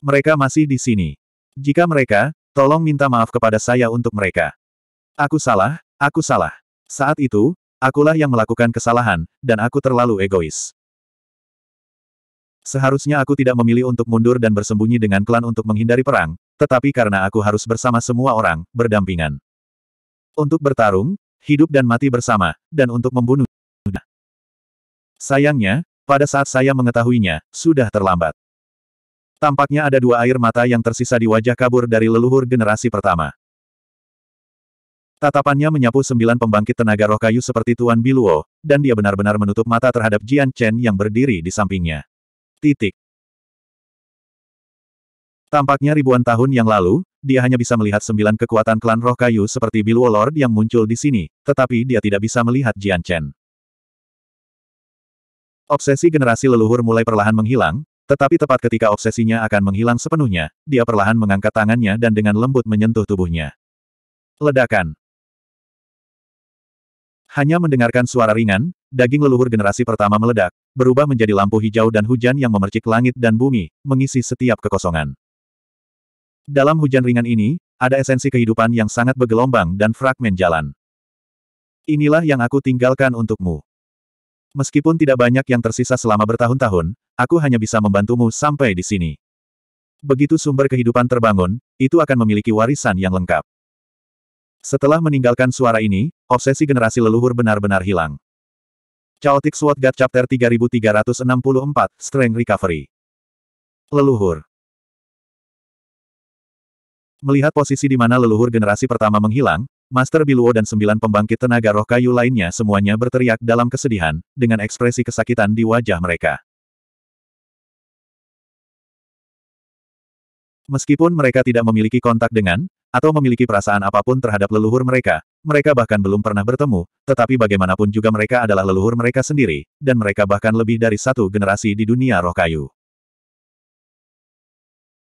Mereka masih di sini. Jika mereka, tolong minta maaf kepada saya untuk mereka. Aku salah, aku salah. Saat itu, akulah yang melakukan kesalahan, dan aku terlalu egois. Seharusnya aku tidak memilih untuk mundur dan bersembunyi dengan klan untuk menghindari perang, tetapi karena aku harus bersama semua orang, berdampingan. Untuk bertarung, hidup dan mati bersama, dan untuk membunuh. Sayangnya, pada saat saya mengetahuinya, sudah terlambat. Tampaknya ada dua air mata yang tersisa di wajah kabur dari leluhur generasi pertama. Tatapannya menyapu sembilan pembangkit tenaga roh kayu seperti Tuan Biluo, dan dia benar-benar menutup mata terhadap Jian Chen yang berdiri di sampingnya. Titik. Tampaknya ribuan tahun yang lalu, dia hanya bisa melihat sembilan kekuatan klan roh kayu seperti Bilwo Lord yang muncul di sini, tetapi dia tidak bisa melihat Jian Chen. Obsesi generasi leluhur mulai perlahan menghilang, tetapi tepat ketika obsesinya akan menghilang sepenuhnya, dia perlahan mengangkat tangannya dan dengan lembut menyentuh tubuhnya. Ledakan. Hanya mendengarkan suara ringan, daging leluhur generasi pertama meledak, berubah menjadi lampu hijau dan hujan yang memercik langit dan bumi, mengisi setiap kekosongan. Dalam hujan ringan ini, ada esensi kehidupan yang sangat bergelombang dan fragmen jalan. Inilah yang aku tinggalkan untukmu. Meskipun tidak banyak yang tersisa selama bertahun-tahun, aku hanya bisa membantumu sampai di sini. Begitu sumber kehidupan terbangun, itu akan memiliki warisan yang lengkap. Setelah meninggalkan suara ini, obsesi generasi leluhur benar-benar hilang. Chaotic Sword God Chapter 3364, Strength Recovery. Leluhur Melihat posisi di mana leluhur generasi pertama menghilang, Master Biluo dan sembilan pembangkit tenaga roh kayu lainnya semuanya berteriak dalam kesedihan, dengan ekspresi kesakitan di wajah mereka. Meskipun mereka tidak memiliki kontak dengan, atau memiliki perasaan apapun terhadap leluhur mereka, mereka bahkan belum pernah bertemu, tetapi bagaimanapun juga mereka adalah leluhur mereka sendiri, dan mereka bahkan lebih dari satu generasi di dunia roh kayu.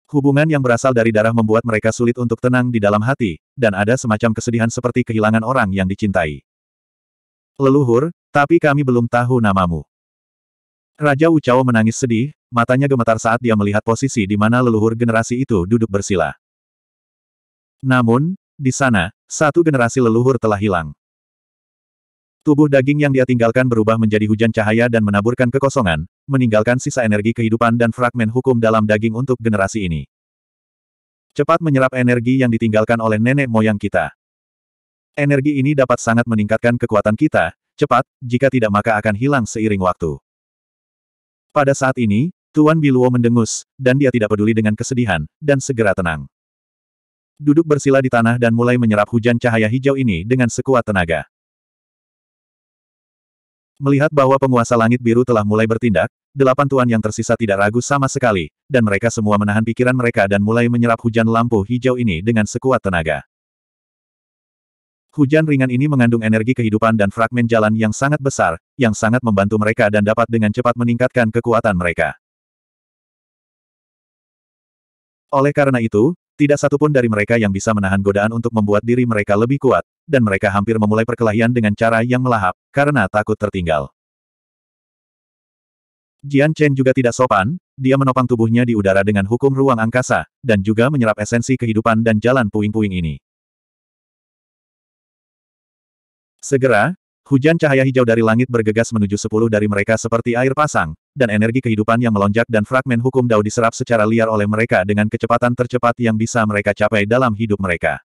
Hubungan yang berasal dari darah membuat mereka sulit untuk tenang di dalam hati, dan ada semacam kesedihan seperti kehilangan orang yang dicintai. Leluhur, tapi kami belum tahu namamu. Raja Ucao menangis sedih, matanya gemetar saat dia melihat posisi di mana leluhur generasi itu duduk bersila. Namun, di sana, satu generasi leluhur telah hilang. Tubuh daging yang dia tinggalkan berubah menjadi hujan cahaya dan menaburkan kekosongan, meninggalkan sisa energi kehidupan dan fragmen hukum dalam daging untuk generasi ini. Cepat menyerap energi yang ditinggalkan oleh nenek moyang kita. Energi ini dapat sangat meningkatkan kekuatan kita, cepat, jika tidak maka akan hilang seiring waktu. Pada saat ini, Tuan Biluo mendengus, dan dia tidak peduli dengan kesedihan, dan segera tenang. Duduk bersila di tanah dan mulai menyerap hujan cahaya hijau ini dengan sekuat tenaga. Melihat bahwa penguasa langit biru telah mulai bertindak, delapan tuan yang tersisa tidak ragu sama sekali, dan mereka semua menahan pikiran mereka dan mulai menyerap hujan lampu hijau ini dengan sekuat tenaga. Hujan ringan ini mengandung energi kehidupan dan fragmen jalan yang sangat besar, yang sangat membantu mereka dan dapat dengan cepat meningkatkan kekuatan mereka. Oleh karena itu, tidak satupun dari mereka yang bisa menahan godaan untuk membuat diri mereka lebih kuat, dan mereka hampir memulai perkelahian dengan cara yang melahap, karena takut tertinggal. Jian Chen juga tidak sopan, dia menopang tubuhnya di udara dengan hukum ruang angkasa, dan juga menyerap esensi kehidupan dan jalan puing-puing ini. Segera, hujan cahaya hijau dari langit bergegas menuju sepuluh dari mereka seperti air pasang, dan energi kehidupan yang melonjak dan fragmen hukum Dao diserap secara liar oleh mereka dengan kecepatan tercepat yang bisa mereka capai dalam hidup mereka.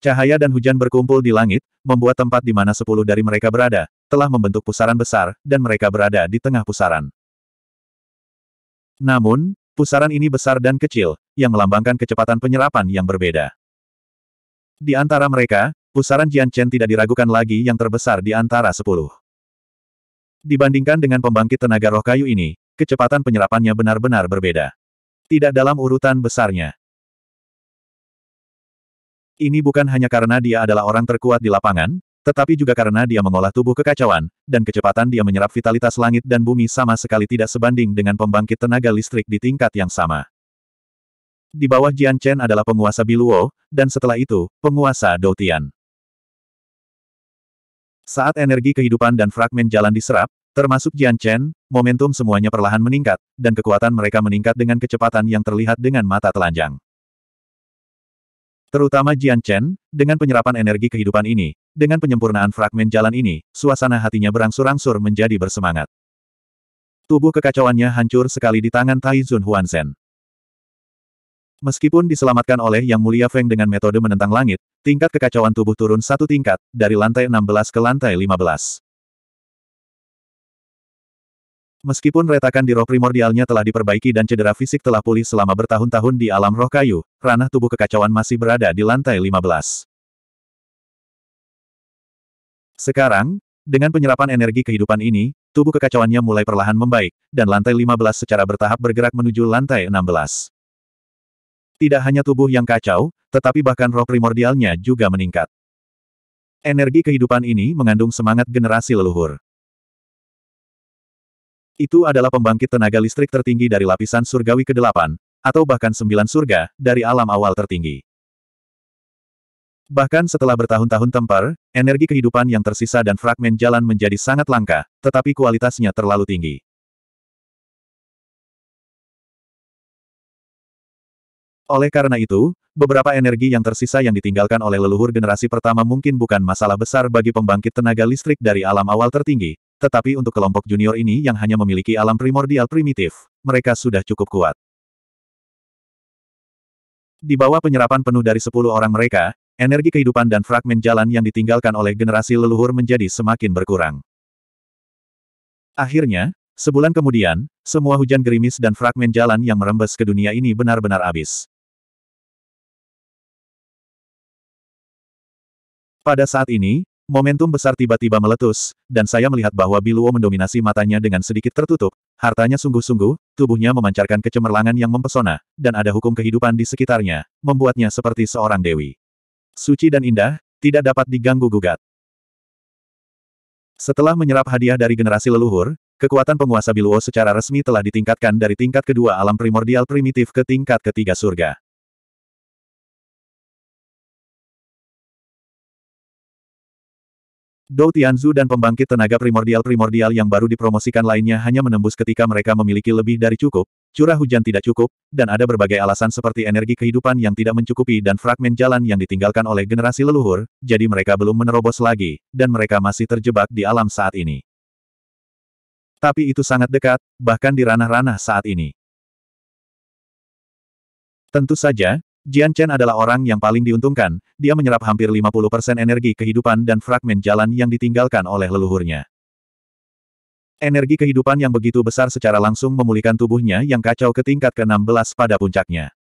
Cahaya dan hujan berkumpul di langit, membuat tempat di mana sepuluh dari mereka berada, telah membentuk pusaran besar, dan mereka berada di tengah pusaran. Namun, pusaran ini besar dan kecil, yang melambangkan kecepatan penyerapan yang berbeda. Di antara mereka, pusaran Jian Chen tidak diragukan lagi yang terbesar di antara sepuluh. Dibandingkan dengan pembangkit tenaga roh kayu ini, kecepatan penyerapannya benar-benar berbeda. Tidak dalam urutan besarnya. Ini bukan hanya karena dia adalah orang terkuat di lapangan, tetapi juga karena dia mengolah tubuh kekacauan, dan kecepatan dia menyerap vitalitas langit dan bumi sama sekali tidak sebanding dengan pembangkit tenaga listrik di tingkat yang sama. Di bawah Jian Chen adalah penguasa Biluo, dan setelah itu, penguasa Doutian. Saat energi kehidupan dan fragmen jalan diserap, Termasuk Jian Chen, momentum semuanya perlahan meningkat, dan kekuatan mereka meningkat dengan kecepatan yang terlihat dengan mata telanjang. Terutama Jian Chen, dengan penyerapan energi kehidupan ini, dengan penyempurnaan fragmen jalan ini, suasana hatinya berangsur-angsur menjadi bersemangat. Tubuh kekacauannya hancur sekali di tangan Tai Zun Huanzhen. Meskipun diselamatkan oleh Yang Mulia Feng dengan metode menentang langit, tingkat kekacauan tubuh turun satu tingkat, dari lantai 16 ke lantai 15. Meskipun retakan di roh primordialnya telah diperbaiki dan cedera fisik telah pulih selama bertahun-tahun di alam roh kayu, ranah tubuh kekacauan masih berada di lantai 15. Sekarang, dengan penyerapan energi kehidupan ini, tubuh kekacauannya mulai perlahan membaik, dan lantai 15 secara bertahap bergerak menuju lantai 16. Tidak hanya tubuh yang kacau, tetapi bahkan roh primordialnya juga meningkat. Energi kehidupan ini mengandung semangat generasi leluhur. Itu adalah pembangkit tenaga listrik tertinggi dari lapisan surgawi ke-8, atau bahkan sembilan surga, dari alam awal tertinggi. Bahkan setelah bertahun-tahun tempar, energi kehidupan yang tersisa dan fragmen jalan menjadi sangat langka, tetapi kualitasnya terlalu tinggi. Oleh karena itu, beberapa energi yang tersisa yang ditinggalkan oleh leluhur generasi pertama mungkin bukan masalah besar bagi pembangkit tenaga listrik dari alam awal tertinggi, tetapi untuk kelompok junior ini yang hanya memiliki alam primordial primitif, mereka sudah cukup kuat. Di bawah penyerapan penuh dari sepuluh orang mereka, energi kehidupan dan fragmen jalan yang ditinggalkan oleh generasi leluhur menjadi semakin berkurang. Akhirnya, sebulan kemudian, semua hujan gerimis dan fragmen jalan yang merembes ke dunia ini benar-benar habis. Pada saat ini, Momentum besar tiba-tiba meletus, dan saya melihat bahwa Biluo mendominasi matanya dengan sedikit tertutup, hartanya sungguh-sungguh, tubuhnya memancarkan kecemerlangan yang mempesona, dan ada hukum kehidupan di sekitarnya, membuatnya seperti seorang dewi. Suci dan indah, tidak dapat diganggu-gugat. Setelah menyerap hadiah dari generasi leluhur, kekuatan penguasa Biluo secara resmi telah ditingkatkan dari tingkat kedua alam primordial primitif ke tingkat ketiga surga. Dou Tianzu dan pembangkit tenaga primordial-primordial yang baru dipromosikan lainnya hanya menembus ketika mereka memiliki lebih dari cukup, curah hujan tidak cukup, dan ada berbagai alasan seperti energi kehidupan yang tidak mencukupi dan fragmen jalan yang ditinggalkan oleh generasi leluhur, jadi mereka belum menerobos lagi, dan mereka masih terjebak di alam saat ini. Tapi itu sangat dekat, bahkan di ranah-ranah saat ini. Tentu saja, Jian Chen adalah orang yang paling diuntungkan, dia menyerap hampir 50% energi kehidupan dan fragmen jalan yang ditinggalkan oleh leluhurnya. Energi kehidupan yang begitu besar secara langsung memulihkan tubuhnya yang kacau ke tingkat ke-16 pada puncaknya.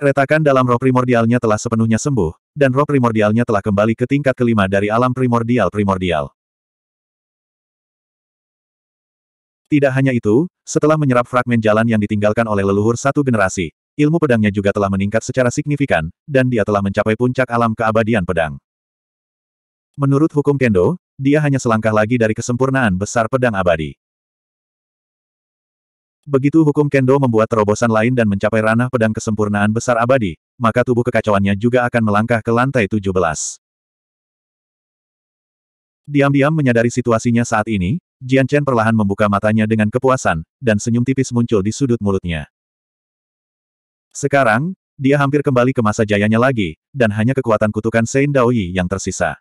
Retakan dalam roh primordialnya telah sepenuhnya sembuh, dan roh primordialnya telah kembali ke tingkat kelima dari alam primordial-primordial. Tidak hanya itu, setelah menyerap fragmen jalan yang ditinggalkan oleh leluhur satu generasi, ilmu pedangnya juga telah meningkat secara signifikan, dan dia telah mencapai puncak alam keabadian pedang. Menurut hukum Kendo, dia hanya selangkah lagi dari kesempurnaan besar pedang abadi. Begitu hukum Kendo membuat terobosan lain dan mencapai ranah pedang kesempurnaan besar abadi, maka tubuh kekacauannya juga akan melangkah ke lantai 17. Diam-diam menyadari situasinya saat ini, Jian Chen perlahan membuka matanya dengan kepuasan, dan senyum tipis muncul di sudut mulutnya. Sekarang, dia hampir kembali ke masa jayanya lagi, dan hanya kekuatan kutukan Sein Daoyi yang tersisa.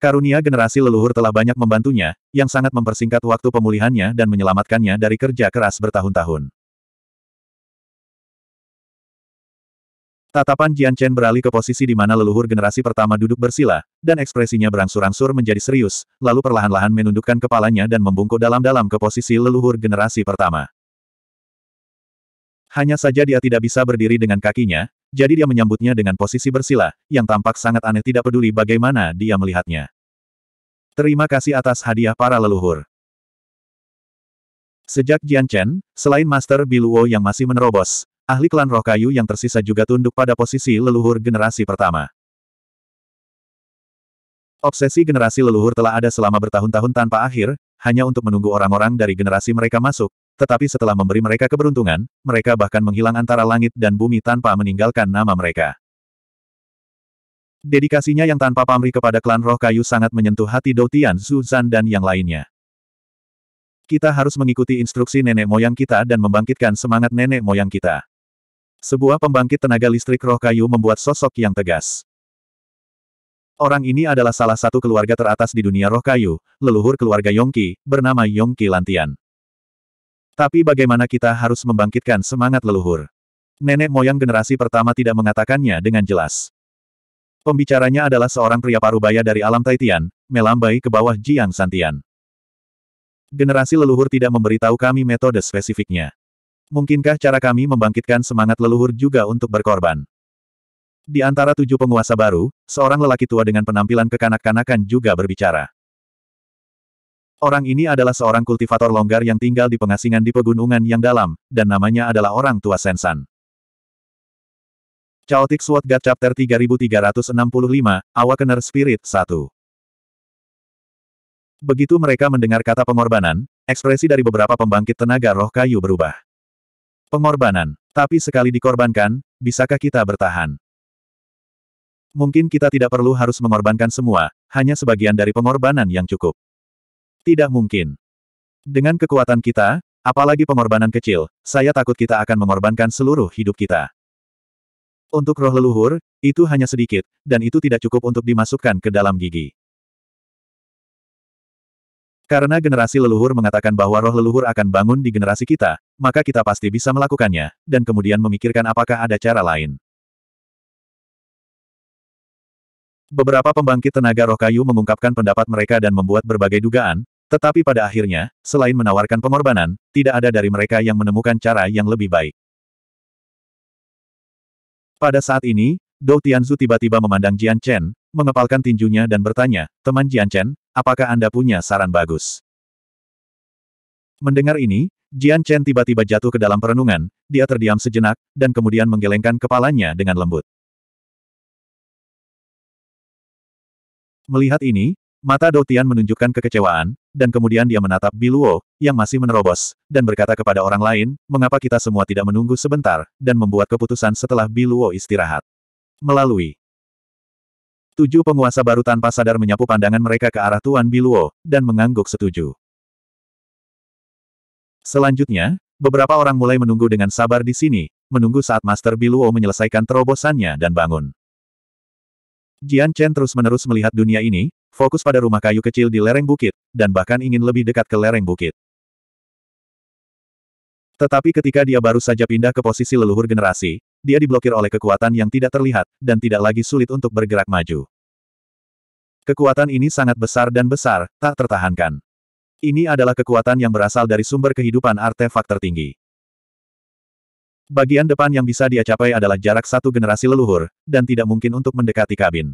Karunia generasi leluhur telah banyak membantunya, yang sangat mempersingkat waktu pemulihannya dan menyelamatkannya dari kerja keras bertahun-tahun. Tatapan Jian Chen beralih ke posisi di mana leluhur generasi pertama duduk bersila, dan ekspresinya berangsur-angsur menjadi serius, lalu perlahan-lahan menundukkan kepalanya dan membungkuk dalam-dalam ke posisi leluhur generasi pertama. Hanya saja dia tidak bisa berdiri dengan kakinya, jadi dia menyambutnya dengan posisi bersila, yang tampak sangat aneh tidak peduli bagaimana dia melihatnya. Terima kasih atas hadiah para leluhur. Sejak Jian Chen, selain Master Biluo yang masih menerobos, ahli klan roh kayu yang tersisa juga tunduk pada posisi leluhur generasi pertama. Obsesi generasi leluhur telah ada selama bertahun-tahun tanpa akhir, hanya untuk menunggu orang-orang dari generasi mereka masuk, tetapi setelah memberi mereka keberuntungan, mereka bahkan menghilang antara langit dan bumi tanpa meninggalkan nama mereka. Dedikasinya yang tanpa pamrih kepada klan roh kayu sangat menyentuh hati Doutian Zuzan dan yang lainnya. Kita harus mengikuti instruksi nenek moyang kita dan membangkitkan semangat nenek moyang kita. Sebuah pembangkit tenaga listrik roh kayu membuat sosok yang tegas. Orang ini adalah salah satu keluarga teratas di dunia roh kayu, leluhur keluarga Yongki, bernama Yongki Lantian. Tapi bagaimana kita harus membangkitkan semangat leluhur? Nenek moyang generasi pertama tidak mengatakannya dengan jelas. Pembicaranya adalah seorang pria parubaya dari alam Taitian, melambai ke bawah Jiang Santian. Generasi leluhur tidak memberitahu kami metode spesifiknya. Mungkinkah cara kami membangkitkan semangat leluhur juga untuk berkorban? Di antara tujuh penguasa baru, seorang lelaki tua dengan penampilan kekanak-kanakan juga berbicara. Orang ini adalah seorang kultivator longgar yang tinggal di pengasingan di pegunungan yang dalam, dan namanya adalah orang tua Sensan. Chaotic Sword God Chapter 3365, Awakener Spirit 1 Begitu mereka mendengar kata pengorbanan, ekspresi dari beberapa pembangkit tenaga roh kayu berubah. Pengorbanan. Tapi sekali dikorbankan, bisakah kita bertahan? Mungkin kita tidak perlu harus mengorbankan semua, hanya sebagian dari pengorbanan yang cukup. Tidak mungkin. Dengan kekuatan kita, apalagi pengorbanan kecil, saya takut kita akan mengorbankan seluruh hidup kita. Untuk roh leluhur, itu hanya sedikit, dan itu tidak cukup untuk dimasukkan ke dalam gigi. Karena generasi leluhur mengatakan bahwa roh leluhur akan bangun di generasi kita, maka kita pasti bisa melakukannya, dan kemudian memikirkan apakah ada cara lain. Beberapa pembangkit tenaga roh kayu mengungkapkan pendapat mereka dan membuat berbagai dugaan, tetapi pada akhirnya, selain menawarkan pengorbanan, tidak ada dari mereka yang menemukan cara yang lebih baik. Pada saat ini, Dou Tianzu tiba-tiba memandang Jian Chen, mengepalkan tinjunya dan bertanya, teman Jian Chen, apakah Anda punya saran bagus? Mendengar ini, Jian Chen tiba-tiba jatuh ke dalam perenungan, dia terdiam sejenak, dan kemudian menggelengkan kepalanya dengan lembut. Melihat ini, mata Dou Tian menunjukkan kekecewaan, dan kemudian dia menatap Biluo, yang masih menerobos, dan berkata kepada orang lain, mengapa kita semua tidak menunggu sebentar, dan membuat keputusan setelah Biluo istirahat. Melalui Tujuh penguasa baru tanpa sadar menyapu pandangan mereka ke arah Tuan Biluo, dan mengangguk setuju. Selanjutnya, beberapa orang mulai menunggu dengan sabar di sini, menunggu saat Master Biluo menyelesaikan terobosannya dan bangun. Jian Chen terus-menerus melihat dunia ini, fokus pada rumah kayu kecil di lereng bukit, dan bahkan ingin lebih dekat ke lereng bukit. Tetapi ketika dia baru saja pindah ke posisi leluhur generasi, dia diblokir oleh kekuatan yang tidak terlihat, dan tidak lagi sulit untuk bergerak maju. Kekuatan ini sangat besar dan besar, tak tertahankan. Ini adalah kekuatan yang berasal dari sumber kehidupan artefak tertinggi. Bagian depan yang bisa dia capai adalah jarak satu generasi leluhur, dan tidak mungkin untuk mendekati kabin.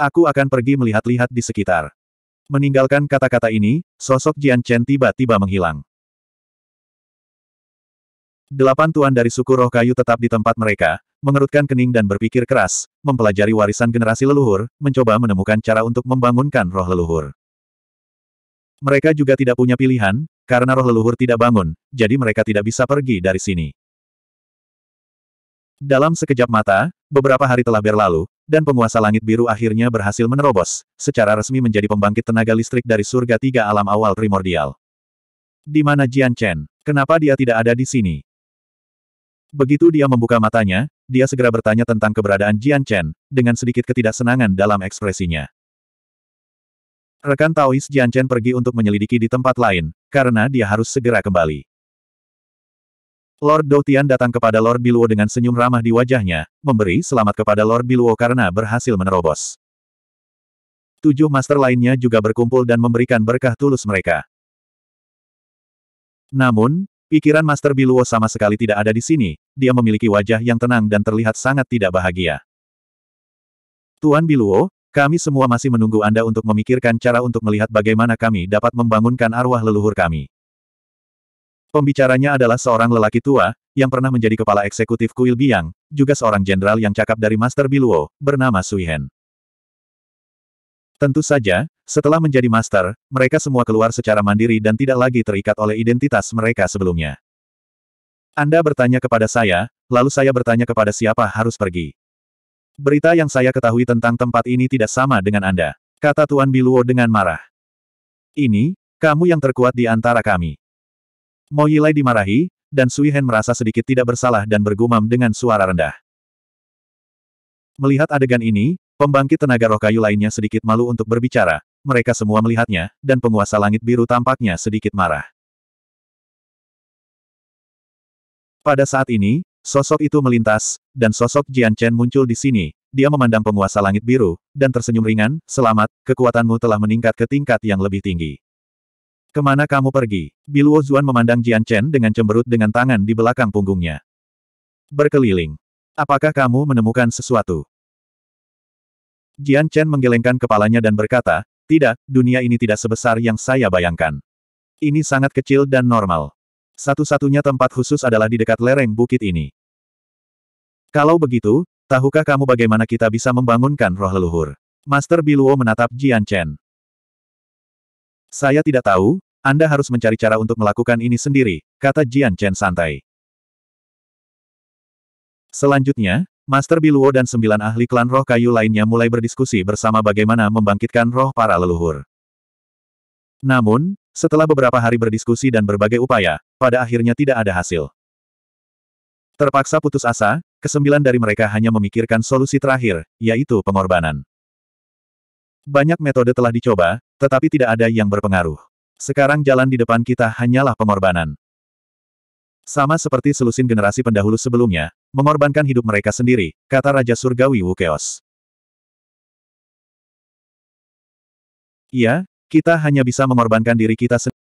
Aku akan pergi melihat-lihat di sekitar. Meninggalkan kata-kata ini, sosok Jian Chen tiba-tiba menghilang. Delapan tuan dari suku roh kayu tetap di tempat mereka, mengerutkan kening dan berpikir keras, mempelajari warisan generasi leluhur, mencoba menemukan cara untuk membangunkan roh leluhur. Mereka juga tidak punya pilihan, karena roh leluhur tidak bangun, jadi mereka tidak bisa pergi dari sini. Dalam sekejap mata, beberapa hari telah berlalu, dan penguasa langit biru akhirnya berhasil menerobos, secara resmi menjadi pembangkit tenaga listrik dari surga tiga alam awal primordial. Di mana Jian Chen? Kenapa dia tidak ada di sini? Begitu dia membuka matanya, dia segera bertanya tentang keberadaan Jian Chen, dengan sedikit ketidaksenangan dalam ekspresinya. Rekan Taois Jian Chen pergi untuk menyelidiki di tempat lain, karena dia harus segera kembali. Lord Doutian datang kepada Lord Biluo dengan senyum ramah di wajahnya, memberi selamat kepada Lord Biluo karena berhasil menerobos. Tujuh master lainnya juga berkumpul dan memberikan berkah tulus mereka. Namun, pikiran Master Biluo sama sekali tidak ada di sini, dia memiliki wajah yang tenang dan terlihat sangat tidak bahagia. Tuan Biluo, kami semua masih menunggu Anda untuk memikirkan cara untuk melihat bagaimana kami dapat membangunkan arwah leluhur kami. Pembicaranya adalah seorang lelaki tua, yang pernah menjadi kepala eksekutif Kuil Biang, juga seorang jenderal yang cakap dari Master Biluo, bernama Suihen. Tentu saja, setelah menjadi Master, mereka semua keluar secara mandiri dan tidak lagi terikat oleh identitas mereka sebelumnya. Anda bertanya kepada saya, lalu saya bertanya kepada siapa harus pergi. Berita yang saya ketahui tentang tempat ini tidak sama dengan Anda, kata Tuan Biluo dengan marah. Ini, kamu yang terkuat di antara kami. Mo Yilai dimarahi, dan Sui Hen merasa sedikit tidak bersalah dan bergumam dengan suara rendah. Melihat adegan ini, pembangkit tenaga roh kayu lainnya sedikit malu untuk berbicara, mereka semua melihatnya, dan penguasa langit biru tampaknya sedikit marah. Pada saat ini, sosok itu melintas, dan sosok Jian Chen muncul di sini, dia memandang penguasa langit biru, dan tersenyum ringan, selamat, kekuatanmu telah meningkat ke tingkat yang lebih tinggi. Kemana kamu pergi? Biluo Zuan memandang Jian Chen dengan cemberut dengan tangan di belakang punggungnya. Berkeliling. Apakah kamu menemukan sesuatu? Jian Chen menggelengkan kepalanya dan berkata, tidak, dunia ini tidak sebesar yang saya bayangkan. Ini sangat kecil dan normal. Satu-satunya tempat khusus adalah di dekat lereng bukit ini. Kalau begitu, tahukah kamu bagaimana kita bisa membangunkan roh leluhur? Master Biluo menatap Jian Chen. Saya tidak tahu, Anda harus mencari cara untuk melakukan ini sendiri, kata Jian Chen santai. Selanjutnya, Master Biluo dan sembilan ahli klan roh kayu lainnya mulai berdiskusi bersama bagaimana membangkitkan roh para leluhur. Namun, setelah beberapa hari berdiskusi dan berbagai upaya, pada akhirnya tidak ada hasil. Terpaksa putus asa, kesembilan dari mereka hanya memikirkan solusi terakhir, yaitu pengorbanan. Banyak metode telah dicoba, tetapi tidak ada yang berpengaruh. Sekarang jalan di depan kita hanyalah pengorbanan. Sama seperti selusin generasi pendahulu sebelumnya, mengorbankan hidup mereka sendiri, kata Raja Surgawi Wukeos. Iya, kita hanya bisa mengorbankan diri kita sendiri.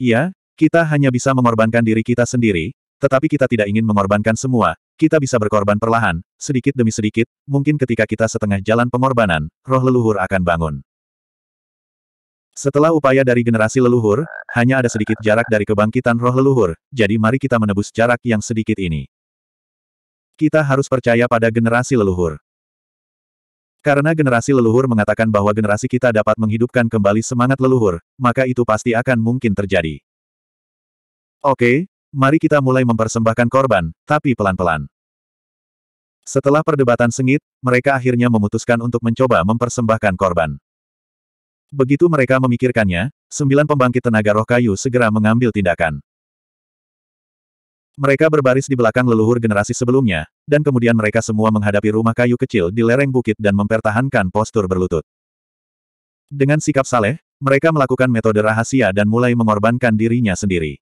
Iya, kita hanya bisa mengorbankan diri kita sendiri, tetapi kita tidak ingin mengorbankan semua, kita bisa berkorban perlahan, sedikit demi sedikit, mungkin ketika kita setengah jalan pengorbanan, roh leluhur akan bangun. Setelah upaya dari generasi leluhur, hanya ada sedikit jarak dari kebangkitan roh leluhur, jadi mari kita menebus jarak yang sedikit ini. Kita harus percaya pada generasi leluhur. Karena generasi leluhur mengatakan bahwa generasi kita dapat menghidupkan kembali semangat leluhur, maka itu pasti akan mungkin terjadi. Oke, mari kita mulai mempersembahkan korban, tapi pelan-pelan. Setelah perdebatan sengit, mereka akhirnya memutuskan untuk mencoba mempersembahkan korban. Begitu mereka memikirkannya, sembilan pembangkit tenaga roh kayu segera mengambil tindakan. Mereka berbaris di belakang leluhur generasi sebelumnya, dan kemudian mereka semua menghadapi rumah kayu kecil di lereng bukit dan mempertahankan postur berlutut. Dengan sikap saleh, mereka melakukan metode rahasia dan mulai mengorbankan dirinya sendiri.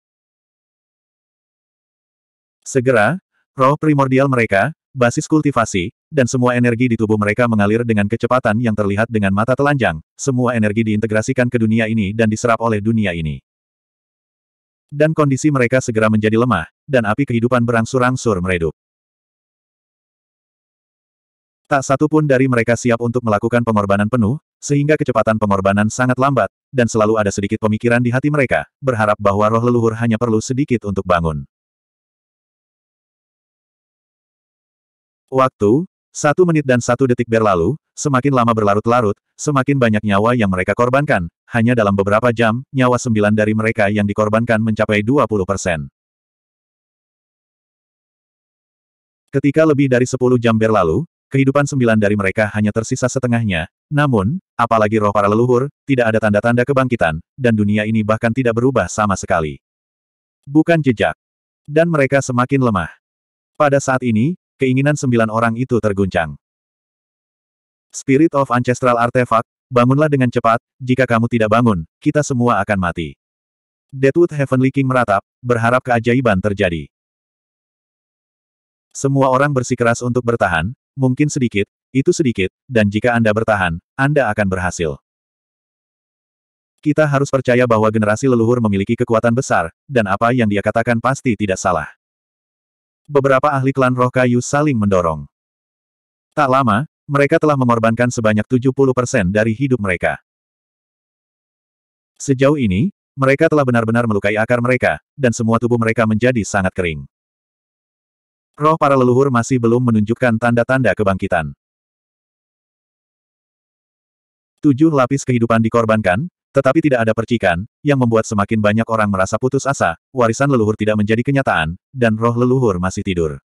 Segera, roh primordial mereka, basis kultivasi, dan semua energi di tubuh mereka mengalir dengan kecepatan yang terlihat dengan mata telanjang, semua energi diintegrasikan ke dunia ini dan diserap oleh dunia ini. Dan kondisi mereka segera menjadi lemah, dan api kehidupan berangsur-angsur meredup. Tak satu pun dari mereka siap untuk melakukan pengorbanan penuh, sehingga kecepatan pengorbanan sangat lambat, dan selalu ada sedikit pemikiran di hati mereka, berharap bahwa roh leluhur hanya perlu sedikit untuk bangun. Waktu, satu menit dan satu detik berlalu, semakin lama berlarut-larut, semakin banyak nyawa yang mereka korbankan, hanya dalam beberapa jam, nyawa sembilan dari mereka yang dikorbankan mencapai 20 persen. Ketika lebih dari sepuluh jam berlalu, kehidupan sembilan dari mereka hanya tersisa setengahnya, namun, apalagi roh para leluhur, tidak ada tanda-tanda kebangkitan, dan dunia ini bahkan tidak berubah sama sekali. Bukan jejak. Dan mereka semakin lemah. Pada saat ini, keinginan sembilan orang itu terguncang. Spirit of Ancestral Artifact, bangunlah dengan cepat, jika kamu tidak bangun, kita semua akan mati. Deadwood Heavenly King meratap, berharap keajaiban terjadi. Semua orang bersikeras untuk bertahan, mungkin sedikit, itu sedikit, dan jika Anda bertahan, Anda akan berhasil. Kita harus percaya bahwa generasi leluhur memiliki kekuatan besar, dan apa yang dia katakan pasti tidak salah. Beberapa ahli klan roh kayu saling mendorong. Tak lama, mereka telah mengorbankan sebanyak 70% dari hidup mereka. Sejauh ini, mereka telah benar-benar melukai akar mereka, dan semua tubuh mereka menjadi sangat kering. Roh para leluhur masih belum menunjukkan tanda-tanda kebangkitan. Tujuh lapis kehidupan dikorbankan, tetapi tidak ada percikan, yang membuat semakin banyak orang merasa putus asa, warisan leluhur tidak menjadi kenyataan, dan roh leluhur masih tidur.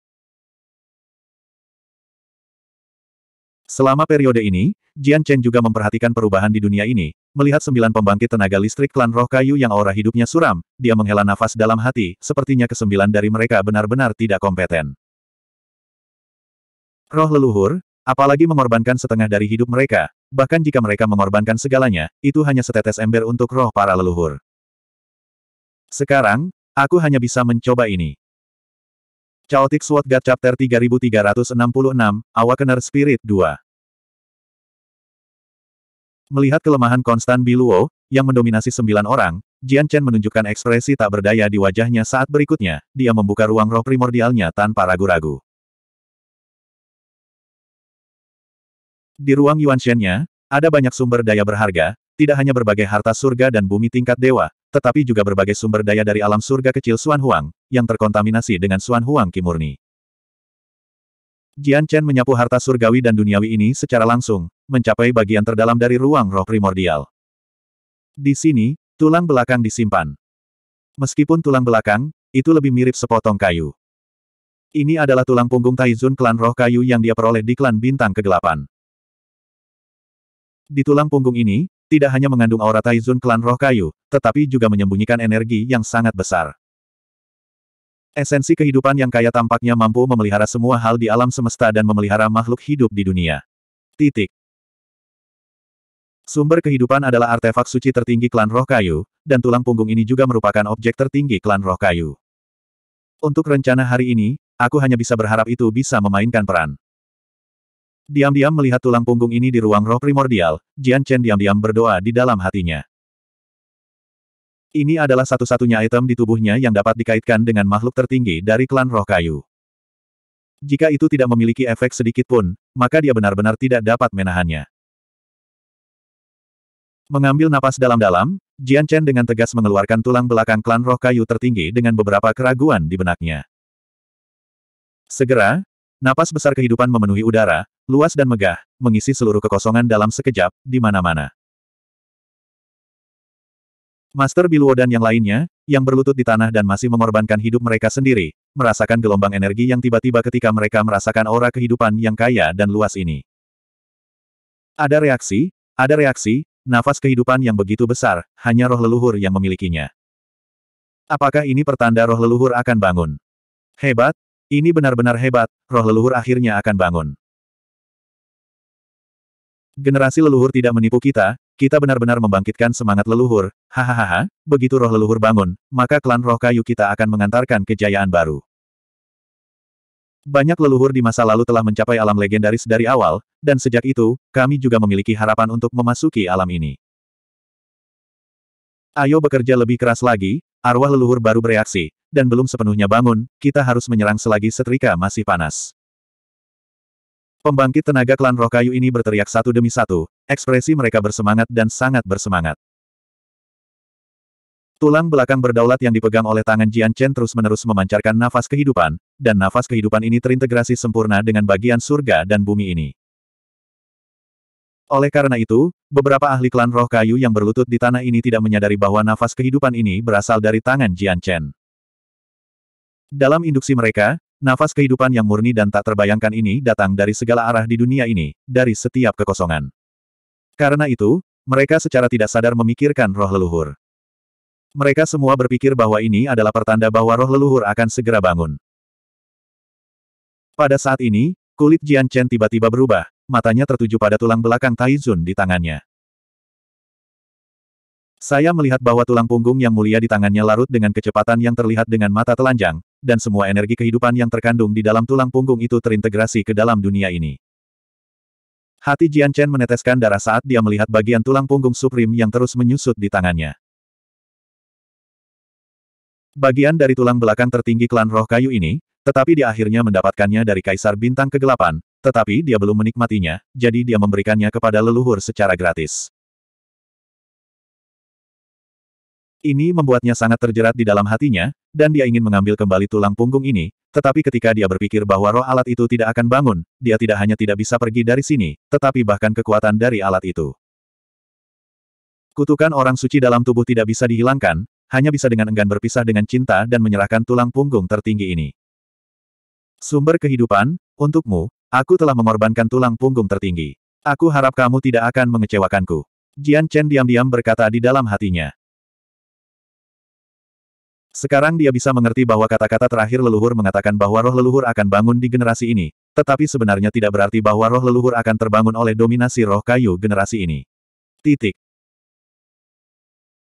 Selama periode ini, Jian Chen juga memperhatikan perubahan di dunia ini, melihat sembilan pembangkit tenaga listrik klan roh kayu yang aura hidupnya suram, dia menghela nafas dalam hati, sepertinya kesembilan dari mereka benar-benar tidak kompeten. Roh leluhur, apalagi mengorbankan setengah dari hidup mereka, bahkan jika mereka mengorbankan segalanya, itu hanya setetes ember untuk roh para leluhur. Sekarang, aku hanya bisa mencoba ini. Chaotic Sword God Chapter 3366, Awakener Spirit 2. Melihat kelemahan konstan Biluo, yang mendominasi sembilan orang, Jian Chen menunjukkan ekspresi tak berdaya di wajahnya saat berikutnya, dia membuka ruang roh primordialnya tanpa ragu-ragu. Di ruang Yuan Shen-nya, ada banyak sumber daya berharga, tidak hanya berbagai harta surga dan bumi tingkat dewa, tetapi juga berbagai sumber daya dari alam surga kecil Xuan Huang, yang terkontaminasi dengan Xuan Huang Kimurni. Jian Chen menyapu harta surgawi dan duniawi ini secara langsung, mencapai bagian terdalam dari ruang roh primordial. Di sini, tulang belakang disimpan. Meskipun tulang belakang, itu lebih mirip sepotong kayu. Ini adalah tulang punggung Taizun klan roh kayu yang dia peroleh di klan bintang kegelapan. Di tulang punggung ini, tidak hanya mengandung aura Taizun klan roh kayu, tetapi juga menyembunyikan energi yang sangat besar. Esensi kehidupan yang kaya tampaknya mampu memelihara semua hal di alam semesta dan memelihara makhluk hidup di dunia. Titik. Sumber kehidupan adalah artefak suci tertinggi klan roh kayu, dan tulang punggung ini juga merupakan objek tertinggi klan roh kayu. Untuk rencana hari ini, aku hanya bisa berharap itu bisa memainkan peran. Diam-diam melihat tulang punggung ini di ruang roh primordial, Jian Chen diam-diam berdoa di dalam hatinya. Ini adalah satu-satunya item di tubuhnya yang dapat dikaitkan dengan makhluk tertinggi dari klan roh kayu. Jika itu tidak memiliki efek sedikit pun, maka dia benar-benar tidak dapat menahannya. Mengambil napas dalam-dalam, Jian Chen dengan tegas mengeluarkan tulang belakang klan roh kayu tertinggi dengan beberapa keraguan di benaknya. Segera, Napas besar kehidupan memenuhi udara, luas dan megah, mengisi seluruh kekosongan dalam sekejap, di mana-mana. Master Biluo dan yang lainnya, yang berlutut di tanah dan masih mengorbankan hidup mereka sendiri, merasakan gelombang energi yang tiba-tiba ketika mereka merasakan aura kehidupan yang kaya dan luas ini. Ada reaksi, ada reaksi, nafas kehidupan yang begitu besar, hanya roh leluhur yang memilikinya. Apakah ini pertanda roh leluhur akan bangun? Hebat, ini benar-benar hebat, roh leluhur akhirnya akan bangun. Generasi leluhur tidak menipu kita, kita benar-benar membangkitkan semangat leluhur, hahaha, begitu roh leluhur bangun, maka klan roh kayu kita akan mengantarkan kejayaan baru. Banyak leluhur di masa lalu telah mencapai alam legendaris dari awal, dan sejak itu, kami juga memiliki harapan untuk memasuki alam ini. Ayo bekerja lebih keras lagi, Arwah leluhur baru bereaksi, dan belum sepenuhnya bangun, kita harus menyerang selagi setrika masih panas. Pembangkit tenaga klan roh kayu ini berteriak satu demi satu, ekspresi mereka bersemangat dan sangat bersemangat. Tulang belakang berdaulat yang dipegang oleh tangan Jian Chen terus-menerus memancarkan nafas kehidupan, dan nafas kehidupan ini terintegrasi sempurna dengan bagian surga dan bumi ini. Oleh karena itu, Beberapa ahli klan roh kayu yang berlutut di tanah ini tidak menyadari bahwa nafas kehidupan ini berasal dari tangan Jian Chen. Dalam induksi mereka, nafas kehidupan yang murni dan tak terbayangkan ini datang dari segala arah di dunia ini, dari setiap kekosongan. Karena itu, mereka secara tidak sadar memikirkan roh leluhur. Mereka semua berpikir bahwa ini adalah pertanda bahwa roh leluhur akan segera bangun. Pada saat ini, kulit Jian Chen tiba-tiba berubah, matanya tertuju pada tulang belakang Taizun di tangannya. Saya melihat bahwa tulang punggung yang mulia di tangannya larut dengan kecepatan yang terlihat dengan mata telanjang, dan semua energi kehidupan yang terkandung di dalam tulang punggung itu terintegrasi ke dalam dunia ini. Hati Jian Chen meneteskan darah saat dia melihat bagian tulang punggung Supreme yang terus menyusut di tangannya. Bagian dari tulang belakang tertinggi klan roh kayu ini, tetapi dia akhirnya mendapatkannya dari Kaisar Bintang Kegelapan, tetapi dia belum menikmatinya, jadi dia memberikannya kepada leluhur secara gratis. Ini membuatnya sangat terjerat di dalam hatinya, dan dia ingin mengambil kembali tulang punggung ini, tetapi ketika dia berpikir bahwa roh alat itu tidak akan bangun, dia tidak hanya tidak bisa pergi dari sini, tetapi bahkan kekuatan dari alat itu. Kutukan orang suci dalam tubuh tidak bisa dihilangkan, hanya bisa dengan enggan berpisah dengan cinta dan menyerahkan tulang punggung tertinggi ini. Sumber kehidupan, untukmu, Aku telah mengorbankan tulang punggung tertinggi. Aku harap kamu tidak akan mengecewakanku. Jian Chen diam-diam berkata di dalam hatinya. Sekarang dia bisa mengerti bahwa kata-kata terakhir leluhur mengatakan bahwa roh leluhur akan bangun di generasi ini, tetapi sebenarnya tidak berarti bahwa roh leluhur akan terbangun oleh dominasi roh kayu generasi ini. Titik.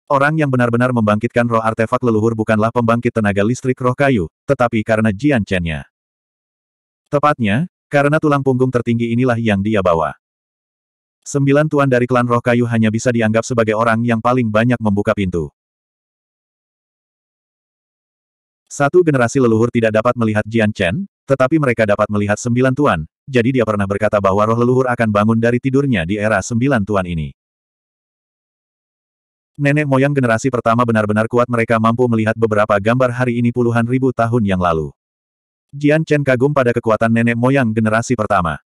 Orang yang benar-benar membangkitkan roh artefak leluhur bukanlah pembangkit tenaga listrik roh kayu, tetapi karena Jian Chen-nya. Tepatnya, karena tulang punggung tertinggi inilah yang dia bawa. Sembilan tuan dari klan roh kayu hanya bisa dianggap sebagai orang yang paling banyak membuka pintu. Satu generasi leluhur tidak dapat melihat Jian Chen, tetapi mereka dapat melihat sembilan tuan, jadi dia pernah berkata bahwa roh leluhur akan bangun dari tidurnya di era sembilan tuan ini. Nenek moyang generasi pertama benar-benar kuat mereka mampu melihat beberapa gambar hari ini puluhan ribu tahun yang lalu. Jian Chen kagum pada kekuatan nenek moyang generasi pertama.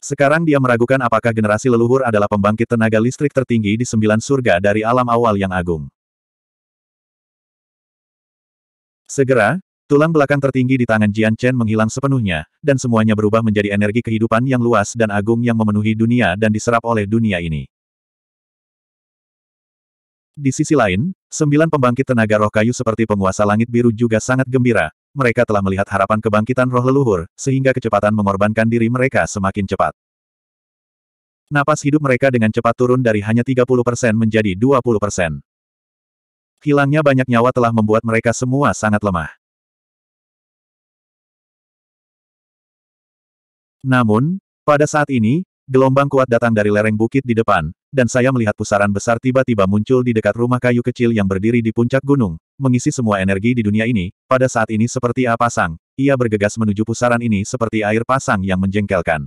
Sekarang dia meragukan apakah generasi leluhur adalah pembangkit tenaga listrik tertinggi di sembilan surga dari alam awal yang agung. Segera, tulang belakang tertinggi di tangan Jian Chen menghilang sepenuhnya, dan semuanya berubah menjadi energi kehidupan yang luas dan agung yang memenuhi dunia dan diserap oleh dunia ini. Di sisi lain, sembilan pembangkit tenaga roh kayu seperti penguasa langit biru juga sangat gembira, mereka telah melihat harapan kebangkitan roh leluhur, sehingga kecepatan mengorbankan diri mereka semakin cepat. Napas hidup mereka dengan cepat turun dari hanya 30% menjadi 20%. Hilangnya banyak nyawa telah membuat mereka semua sangat lemah. Namun, pada saat ini, gelombang kuat datang dari lereng bukit di depan, dan saya melihat pusaran besar tiba-tiba muncul di dekat rumah kayu kecil yang berdiri di puncak gunung, mengisi semua energi di dunia ini, pada saat ini seperti A pasang, ia bergegas menuju pusaran ini seperti air pasang yang menjengkelkan.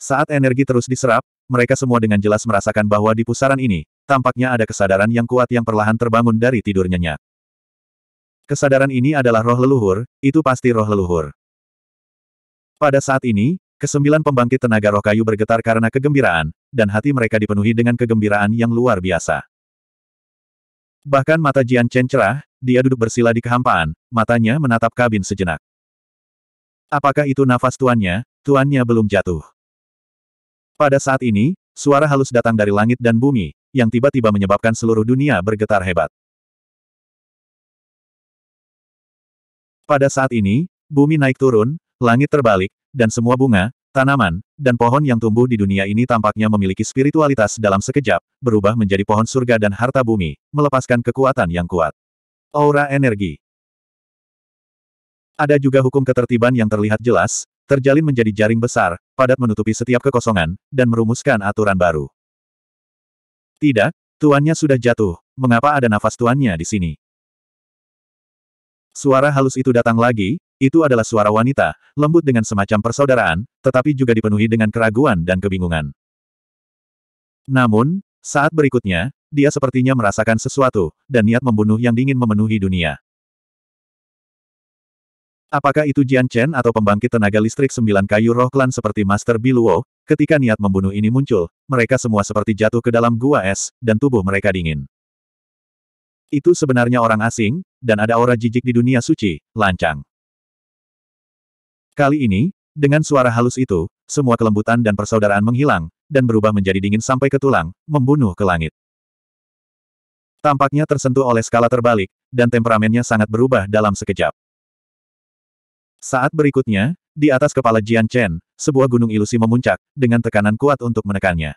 Saat energi terus diserap, mereka semua dengan jelas merasakan bahwa di pusaran ini, tampaknya ada kesadaran yang kuat yang perlahan terbangun dari tidur nyenyak. Kesadaran ini adalah roh leluhur, itu pasti roh leluhur. Pada saat ini, Kesembilan pembangkit tenaga roh kayu bergetar karena kegembiraan, dan hati mereka dipenuhi dengan kegembiraan yang luar biasa. Bahkan mata Jian Chen cerah, dia duduk bersila di kehampaan, matanya menatap kabin sejenak. Apakah itu nafas tuannya? Tuannya belum jatuh. Pada saat ini, suara halus datang dari langit dan bumi, yang tiba-tiba menyebabkan seluruh dunia bergetar hebat. Pada saat ini, bumi naik turun, langit terbalik, dan semua bunga, tanaman, dan pohon yang tumbuh di dunia ini tampaknya memiliki spiritualitas dalam sekejap, berubah menjadi pohon surga dan harta bumi, melepaskan kekuatan yang kuat. Aura energi Ada juga hukum ketertiban yang terlihat jelas, terjalin menjadi jaring besar, padat menutupi setiap kekosongan, dan merumuskan aturan baru. Tidak, tuannya sudah jatuh, mengapa ada nafas tuannya di sini? Suara halus itu datang lagi, itu adalah suara wanita, lembut dengan semacam persaudaraan, tetapi juga dipenuhi dengan keraguan dan kebingungan. Namun, saat berikutnya, dia sepertinya merasakan sesuatu, dan niat membunuh yang dingin memenuhi dunia. Apakah itu Jian Chen atau pembangkit tenaga listrik sembilan kayu roh klan seperti Master Biluo? Ketika niat membunuh ini muncul, mereka semua seperti jatuh ke dalam gua es, dan tubuh mereka dingin. Itu sebenarnya orang asing, dan ada aura jijik di dunia suci, lancang. Kali ini, dengan suara halus itu, semua kelembutan dan persaudaraan menghilang, dan berubah menjadi dingin sampai ke tulang, membunuh ke langit. Tampaknya tersentuh oleh skala terbalik, dan temperamennya sangat berubah dalam sekejap. Saat berikutnya, di atas kepala Jian Chen, sebuah gunung ilusi memuncak, dengan tekanan kuat untuk menekannya.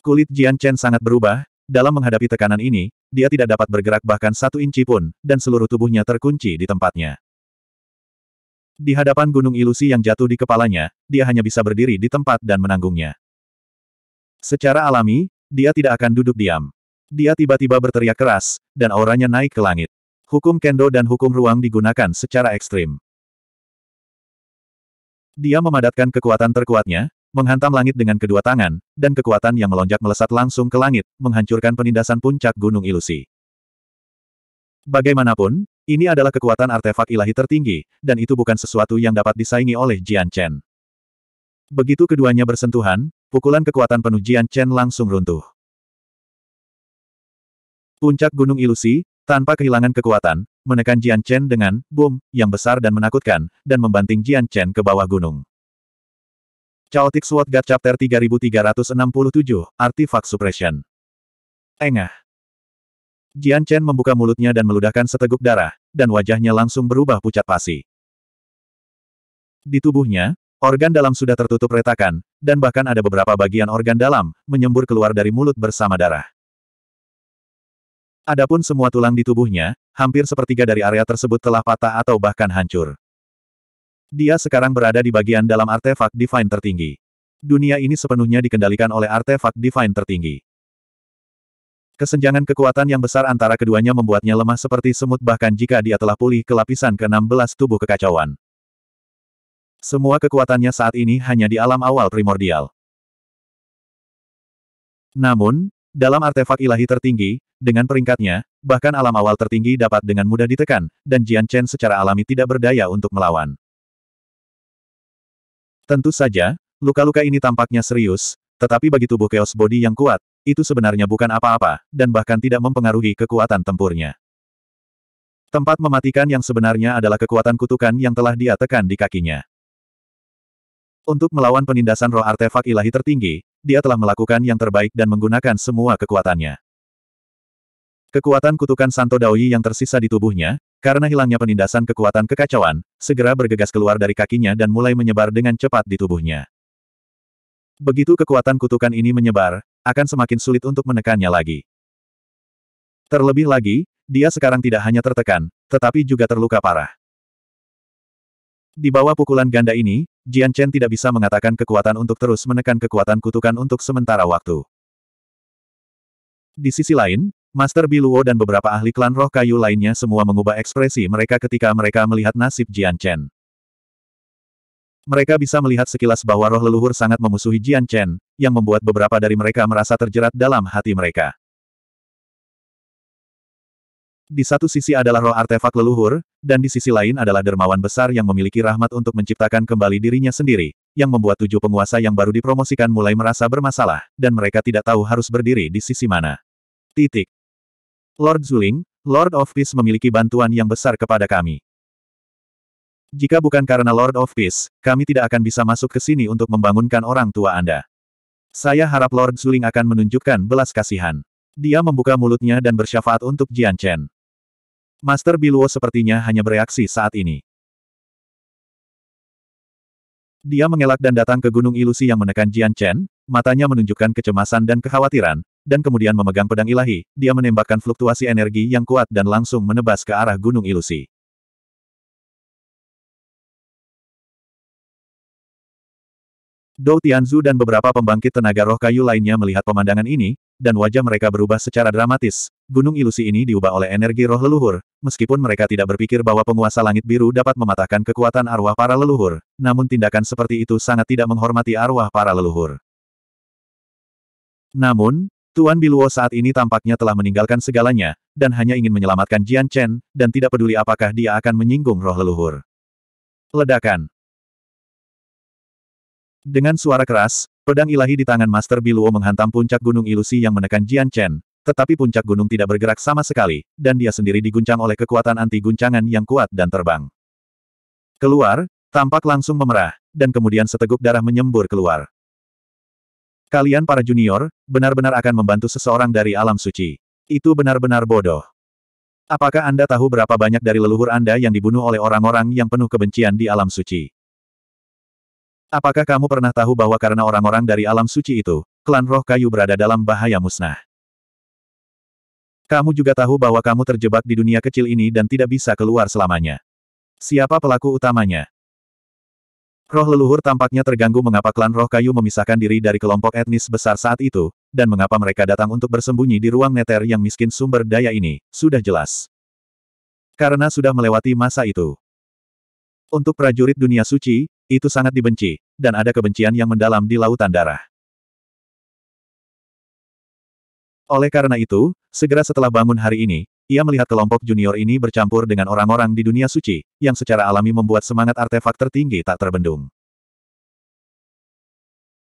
Kulit Jian Chen sangat berubah, dalam menghadapi tekanan ini, dia tidak dapat bergerak bahkan satu inci pun, dan seluruh tubuhnya terkunci di tempatnya. Di hadapan gunung ilusi yang jatuh di kepalanya, dia hanya bisa berdiri di tempat dan menanggungnya. Secara alami, dia tidak akan duduk diam. Dia tiba-tiba berteriak keras, dan auranya naik ke langit. Hukum kendo dan hukum ruang digunakan secara ekstrim. Dia memadatkan kekuatan terkuatnya, menghantam langit dengan kedua tangan, dan kekuatan yang melonjak melesat langsung ke langit, menghancurkan penindasan puncak gunung ilusi. Bagaimanapun, ini adalah kekuatan artefak ilahi tertinggi, dan itu bukan sesuatu yang dapat disaingi oleh Jian Chen. Begitu keduanya bersentuhan, pukulan kekuatan penuh Jian Chen langsung runtuh. Puncak Gunung Ilusi, tanpa kehilangan kekuatan, menekan Jian Chen dengan boom yang besar dan menakutkan, dan membanting Jian Chen ke bawah gunung. Chaotic Sword God Chapter 3367, Artifact Suppression. Engah. Jian Chen membuka mulutnya dan meludahkan seteguk darah, dan wajahnya langsung berubah pucat pasi. Di tubuhnya, organ dalam sudah tertutup retakan, dan bahkan ada beberapa bagian organ dalam, menyembur keluar dari mulut bersama darah. Adapun semua tulang di tubuhnya, hampir sepertiga dari area tersebut telah patah atau bahkan hancur. Dia sekarang berada di bagian dalam artefak Divine tertinggi. Dunia ini sepenuhnya dikendalikan oleh artefak Divine tertinggi. Kesenjangan kekuatan yang besar antara keduanya membuatnya lemah seperti semut bahkan jika dia telah pulih ke lapisan ke-16 tubuh kekacauan. Semua kekuatannya saat ini hanya di alam awal primordial. Namun, dalam artefak ilahi tertinggi, dengan peringkatnya, bahkan alam awal tertinggi dapat dengan mudah ditekan, dan Jian Chen secara alami tidak berdaya untuk melawan. Tentu saja, luka-luka ini tampaknya serius, tetapi bagi tubuh Chaos Body yang kuat, itu sebenarnya bukan apa-apa, dan bahkan tidak mempengaruhi kekuatan tempurnya. Tempat mematikan yang sebenarnya adalah kekuatan kutukan yang telah dia tekan di kakinya. Untuk melawan penindasan roh artefak ilahi tertinggi, dia telah melakukan yang terbaik dan menggunakan semua kekuatannya. Kekuatan kutukan Santo Daoyi yang tersisa di tubuhnya, karena hilangnya penindasan kekuatan kekacauan, segera bergegas keluar dari kakinya dan mulai menyebar dengan cepat di tubuhnya. Begitu kekuatan kutukan ini menyebar, akan semakin sulit untuk menekannya lagi. Terlebih lagi, dia sekarang tidak hanya tertekan, tetapi juga terluka parah. Di bawah pukulan ganda ini, Jian Chen tidak bisa mengatakan kekuatan untuk terus menekan kekuatan kutukan untuk sementara waktu. Di sisi lain, Master Biluo dan beberapa ahli klan roh kayu lainnya semua mengubah ekspresi mereka ketika mereka melihat nasib Jian Chen. Mereka bisa melihat sekilas bahwa roh leluhur sangat memusuhi Jian Chen, yang membuat beberapa dari mereka merasa terjerat dalam hati mereka. Di satu sisi adalah roh artefak leluhur, dan di sisi lain adalah dermawan besar yang memiliki rahmat untuk menciptakan kembali dirinya sendiri, yang membuat tujuh penguasa yang baru dipromosikan mulai merasa bermasalah, dan mereka tidak tahu harus berdiri di sisi mana. Titik. Lord Zuling, Lord of Peace memiliki bantuan yang besar kepada kami. Jika bukan karena Lord of Peace, kami tidak akan bisa masuk ke sini untuk membangunkan orang tua Anda. Saya harap Lord Zuling akan menunjukkan belas kasihan. Dia membuka mulutnya dan bersyafaat untuk Jian Chen. Master Biluo sepertinya hanya bereaksi saat ini. Dia mengelak dan datang ke Gunung Ilusi yang menekan Jian Chen, matanya menunjukkan kecemasan dan kekhawatiran, dan kemudian memegang pedang ilahi, dia menembakkan fluktuasi energi yang kuat dan langsung menebas ke arah Gunung Ilusi. Dou Tianzu dan beberapa pembangkit tenaga roh kayu lainnya melihat pemandangan ini, dan wajah mereka berubah secara dramatis. Gunung ilusi ini diubah oleh energi roh leluhur, meskipun mereka tidak berpikir bahwa penguasa langit biru dapat mematahkan kekuatan arwah para leluhur, namun tindakan seperti itu sangat tidak menghormati arwah para leluhur. Namun, Tuan Biluo saat ini tampaknya telah meninggalkan segalanya, dan hanya ingin menyelamatkan Jian Chen, dan tidak peduli apakah dia akan menyinggung roh leluhur. Ledakan dengan suara keras, pedang ilahi di tangan Master Biluo menghantam puncak gunung ilusi yang menekan Jian Chen, tetapi puncak gunung tidak bergerak sama sekali, dan dia sendiri diguncang oleh kekuatan anti-guncangan yang kuat dan terbang. Keluar, tampak langsung memerah, dan kemudian seteguk darah menyembur keluar. Kalian para junior, benar-benar akan membantu seseorang dari alam suci. Itu benar-benar bodoh. Apakah Anda tahu berapa banyak dari leluhur Anda yang dibunuh oleh orang-orang yang penuh kebencian di alam suci? Apakah kamu pernah tahu bahwa karena orang-orang dari alam suci itu, klan roh kayu berada dalam bahaya musnah? Kamu juga tahu bahwa kamu terjebak di dunia kecil ini dan tidak bisa keluar selamanya. Siapa pelaku utamanya? Roh leluhur tampaknya terganggu mengapa klan roh kayu memisahkan diri dari kelompok etnis besar saat itu, dan mengapa mereka datang untuk bersembunyi di ruang neter yang miskin sumber daya ini, sudah jelas. Karena sudah melewati masa itu. Untuk prajurit dunia suci, itu sangat dibenci, dan ada kebencian yang mendalam di lautan darah. Oleh karena itu, segera setelah bangun hari ini, ia melihat kelompok junior ini bercampur dengan orang-orang di dunia suci, yang secara alami membuat semangat artefak tertinggi tak terbendung.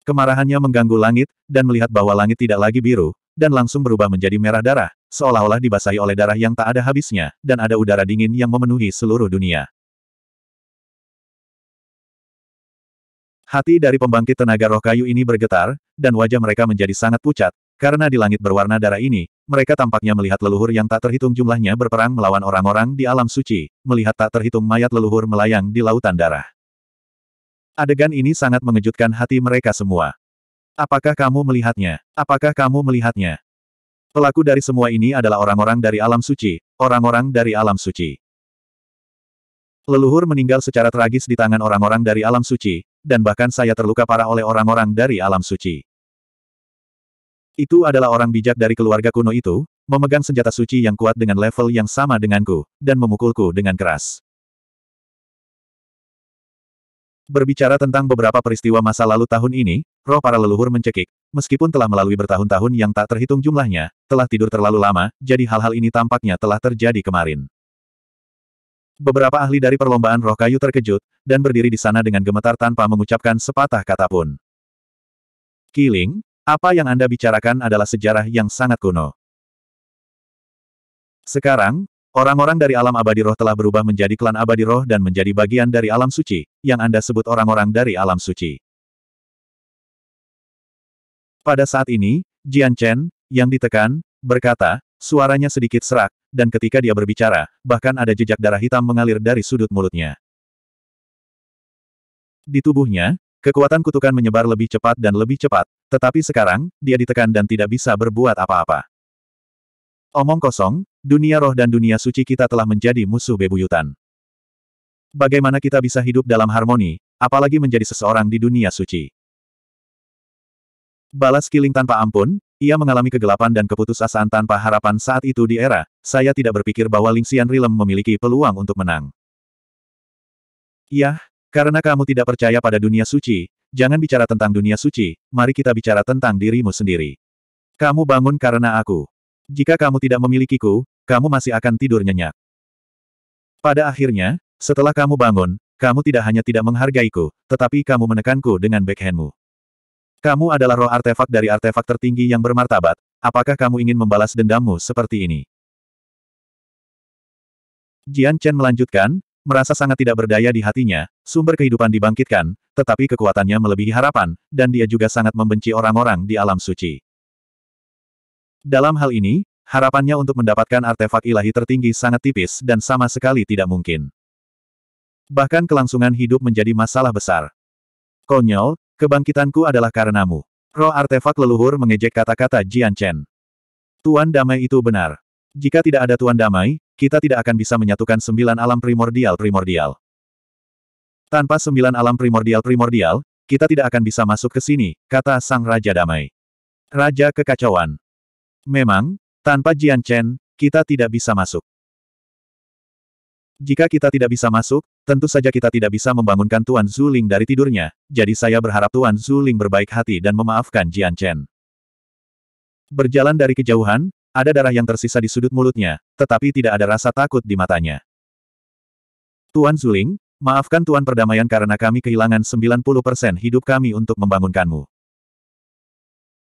Kemarahannya mengganggu langit, dan melihat bahwa langit tidak lagi biru, dan langsung berubah menjadi merah darah, seolah-olah dibasahi oleh darah yang tak ada habisnya, dan ada udara dingin yang memenuhi seluruh dunia. Hati dari pembangkit tenaga roh kayu ini bergetar, dan wajah mereka menjadi sangat pucat, karena di langit berwarna darah ini, mereka tampaknya melihat leluhur yang tak terhitung jumlahnya berperang melawan orang-orang di alam suci, melihat tak terhitung mayat leluhur melayang di lautan darah. Adegan ini sangat mengejutkan hati mereka semua. Apakah kamu melihatnya? Apakah kamu melihatnya? Pelaku dari semua ini adalah orang-orang dari alam suci, orang-orang dari alam suci. Leluhur meninggal secara tragis di tangan orang-orang dari alam suci, dan bahkan saya terluka parah oleh orang-orang dari alam suci. Itu adalah orang bijak dari keluarga kuno itu, memegang senjata suci yang kuat dengan level yang sama denganku, dan memukulku dengan keras. Berbicara tentang beberapa peristiwa masa lalu tahun ini, roh para leluhur mencekik. Meskipun telah melalui bertahun-tahun yang tak terhitung jumlahnya, telah tidur terlalu lama, jadi hal-hal ini tampaknya telah terjadi kemarin. Beberapa ahli dari perlombaan roh kayu terkejut, dan berdiri di sana dengan gemetar tanpa mengucapkan sepatah kata pun. Kiling, apa yang Anda bicarakan adalah sejarah yang sangat kuno. Sekarang, orang-orang dari alam abadi roh telah berubah menjadi klan abadi roh dan menjadi bagian dari alam suci, yang Anda sebut orang-orang dari alam suci. Pada saat ini, Jian Chen, yang ditekan, berkata, suaranya sedikit serak, dan ketika dia berbicara, bahkan ada jejak darah hitam mengalir dari sudut mulutnya. Di tubuhnya, kekuatan kutukan menyebar lebih cepat dan lebih cepat, tetapi sekarang, dia ditekan dan tidak bisa berbuat apa-apa. Omong kosong, dunia roh dan dunia suci kita telah menjadi musuh bebuyutan. Bagaimana kita bisa hidup dalam harmoni, apalagi menjadi seseorang di dunia suci? Balas kiling tanpa ampun, ia mengalami kegelapan dan keputusasaan tanpa harapan saat itu di era, saya tidak berpikir bahwa Ling Xian Rilem memiliki peluang untuk menang. Yah, karena kamu tidak percaya pada dunia suci, jangan bicara tentang dunia suci, mari kita bicara tentang dirimu sendiri. Kamu bangun karena aku. Jika kamu tidak memilikiku, kamu masih akan tidur nyenyak. Pada akhirnya, setelah kamu bangun, kamu tidak hanya tidak menghargaiku, tetapi kamu menekanku dengan backhandmu. Kamu adalah roh artefak dari artefak tertinggi yang bermartabat, apakah kamu ingin membalas dendammu seperti ini? Jian Chen melanjutkan, merasa sangat tidak berdaya di hatinya, sumber kehidupan dibangkitkan, tetapi kekuatannya melebihi harapan, dan dia juga sangat membenci orang-orang di alam suci. Dalam hal ini, harapannya untuk mendapatkan artefak ilahi tertinggi sangat tipis dan sama sekali tidak mungkin. Bahkan kelangsungan hidup menjadi masalah besar. Konyol, kebangkitanku adalah karenamu. Roh artefak leluhur mengejek kata-kata Jian Chen. Tuan damai itu benar. Jika tidak ada tuan damai, kita tidak akan bisa menyatukan sembilan alam primordial-primordial. Tanpa sembilan alam primordial-primordial, kita tidak akan bisa masuk ke sini, kata Sang Raja Damai. Raja Kekacauan. Memang, tanpa Jian Chen, kita tidak bisa masuk. Jika kita tidak bisa masuk, tentu saja kita tidak bisa membangunkan Tuan Zuling dari tidurnya, jadi saya berharap Tuan Zuling berbaik hati dan memaafkan Jian Chen. Berjalan dari kejauhan, ada darah yang tersisa di sudut mulutnya, tetapi tidak ada rasa takut di matanya. Tuan Zuling, maafkan Tuan Perdamaian karena kami kehilangan 90% hidup kami untuk membangunkanmu.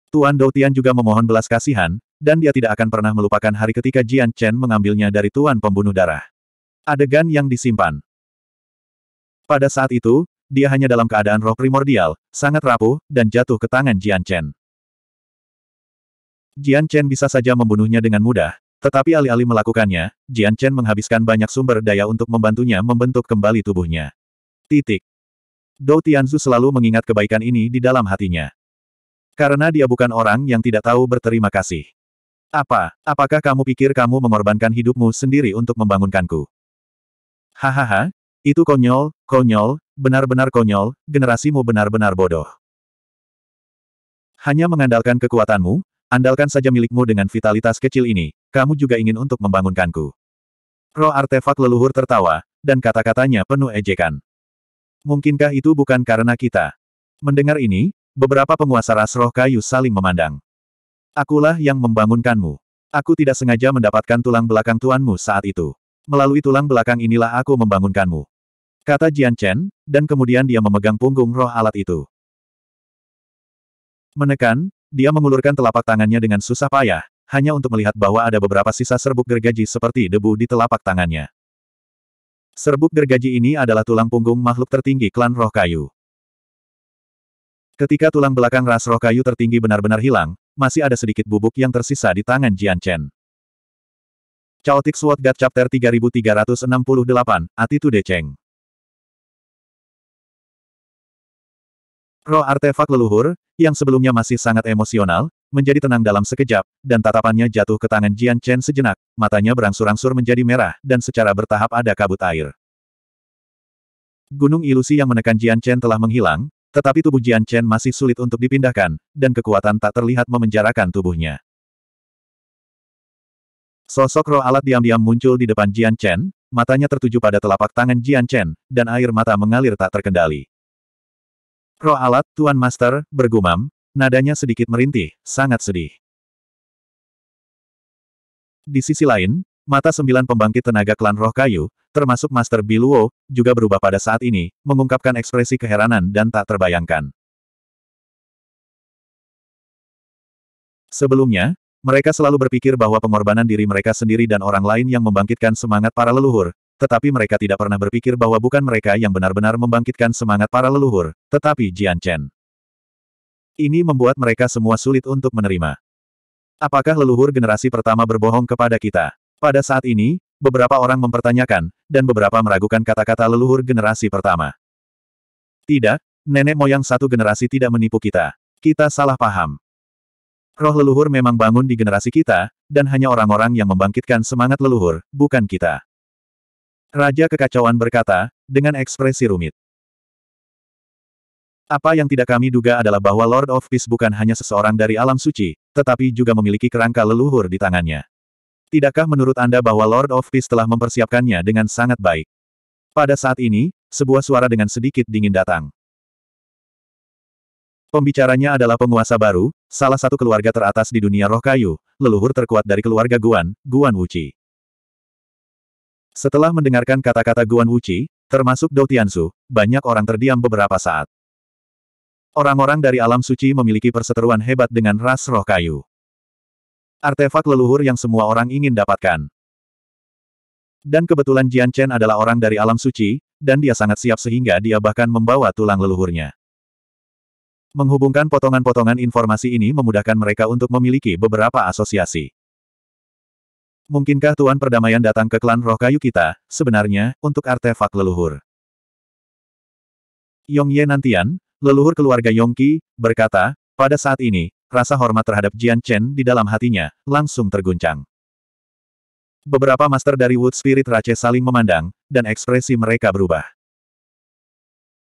Tuan Doutian juga memohon belas kasihan, dan dia tidak akan pernah melupakan hari ketika Jian Chen mengambilnya dari Tuan Pembunuh Darah. Adegan yang disimpan. Pada saat itu, dia hanya dalam keadaan roh primordial, sangat rapuh, dan jatuh ke tangan Jian Chen. Jian Chen bisa saja membunuhnya dengan mudah, tetapi alih-alih melakukannya, Jian Chen menghabiskan banyak sumber daya untuk membantunya membentuk kembali tubuhnya. Titik. Dou Tianzu selalu mengingat kebaikan ini di dalam hatinya. Karena dia bukan orang yang tidak tahu berterima kasih. Apa, apakah kamu pikir kamu mengorbankan hidupmu sendiri untuk membangunkanku? Hahaha, itu konyol, konyol, benar-benar konyol, generasimu benar-benar bodoh. Hanya mengandalkan kekuatanmu, Andalkan saja milikmu dengan vitalitas kecil ini, kamu juga ingin untuk membangunkanku. Roh artefak leluhur tertawa, dan kata-katanya penuh ejekan. Mungkinkah itu bukan karena kita? Mendengar ini, beberapa penguasa ras roh kayu saling memandang. Akulah yang membangunkanmu. Aku tidak sengaja mendapatkan tulang belakang tuanmu saat itu. Melalui tulang belakang inilah aku membangunkanmu. Kata Jian Chen, dan kemudian dia memegang punggung roh alat itu. Menekan, dia mengulurkan telapak tangannya dengan susah payah, hanya untuk melihat bahwa ada beberapa sisa serbuk gergaji seperti debu di telapak tangannya. Serbuk gergaji ini adalah tulang punggung makhluk tertinggi klan roh kayu. Ketika tulang belakang ras roh kayu tertinggi benar-benar hilang, masih ada sedikit bubuk yang tersisa di tangan Jian Chen. Chaotic Sword God Chapter 3368, Attitude Cheng Roh artefak leluhur, yang sebelumnya masih sangat emosional, menjadi tenang dalam sekejap, dan tatapannya jatuh ke tangan Jian Chen sejenak, matanya berangsur-angsur menjadi merah, dan secara bertahap ada kabut air. Gunung ilusi yang menekan Jian Chen telah menghilang, tetapi tubuh Jian Chen masih sulit untuk dipindahkan, dan kekuatan tak terlihat memenjarakan tubuhnya. Sosok roh alat diam-diam muncul di depan Jian Chen, matanya tertuju pada telapak tangan Jian Chen, dan air mata mengalir tak terkendali. Roh alat, Tuan Master, bergumam, nadanya sedikit merintih, sangat sedih. Di sisi lain, mata sembilan pembangkit tenaga klan roh kayu, termasuk Master Biluo, juga berubah pada saat ini, mengungkapkan ekspresi keheranan dan tak terbayangkan. Sebelumnya, mereka selalu berpikir bahwa pengorbanan diri mereka sendiri dan orang lain yang membangkitkan semangat para leluhur, tetapi mereka tidak pernah berpikir bahwa bukan mereka yang benar-benar membangkitkan semangat para leluhur, tetapi Jian Chen. Ini membuat mereka semua sulit untuk menerima. Apakah leluhur generasi pertama berbohong kepada kita? Pada saat ini, beberapa orang mempertanyakan, dan beberapa meragukan kata-kata leluhur generasi pertama. Tidak, nenek moyang satu generasi tidak menipu kita. Kita salah paham. Roh leluhur memang bangun di generasi kita, dan hanya orang-orang yang membangkitkan semangat leluhur, bukan kita. Raja Kekacauan berkata, dengan ekspresi rumit. Apa yang tidak kami duga adalah bahwa Lord of Peace bukan hanya seseorang dari alam suci, tetapi juga memiliki kerangka leluhur di tangannya. Tidakkah menurut Anda bahwa Lord of Peace telah mempersiapkannya dengan sangat baik? Pada saat ini, sebuah suara dengan sedikit dingin datang. Pembicaranya adalah penguasa baru, salah satu keluarga teratas di dunia roh kayu, leluhur terkuat dari keluarga Guan, Guan Wuchi. Setelah mendengarkan kata-kata Guan Wuchi, termasuk Dou Tianzu, banyak orang terdiam beberapa saat. Orang-orang dari alam suci memiliki perseteruan hebat dengan ras roh kayu. Artefak leluhur yang semua orang ingin dapatkan. Dan kebetulan Jian Chen adalah orang dari alam suci, dan dia sangat siap sehingga dia bahkan membawa tulang leluhurnya. Menghubungkan potongan-potongan informasi ini memudahkan mereka untuk memiliki beberapa asosiasi. Mungkinkah Tuan Perdamaian datang ke klan roh kayu kita, sebenarnya, untuk artefak leluhur? Yong Ye Nantian, leluhur keluarga Yongki, berkata, pada saat ini, rasa hormat terhadap Jian Chen di dalam hatinya, langsung terguncang. Beberapa master dari Wood Spirit Rache saling memandang, dan ekspresi mereka berubah.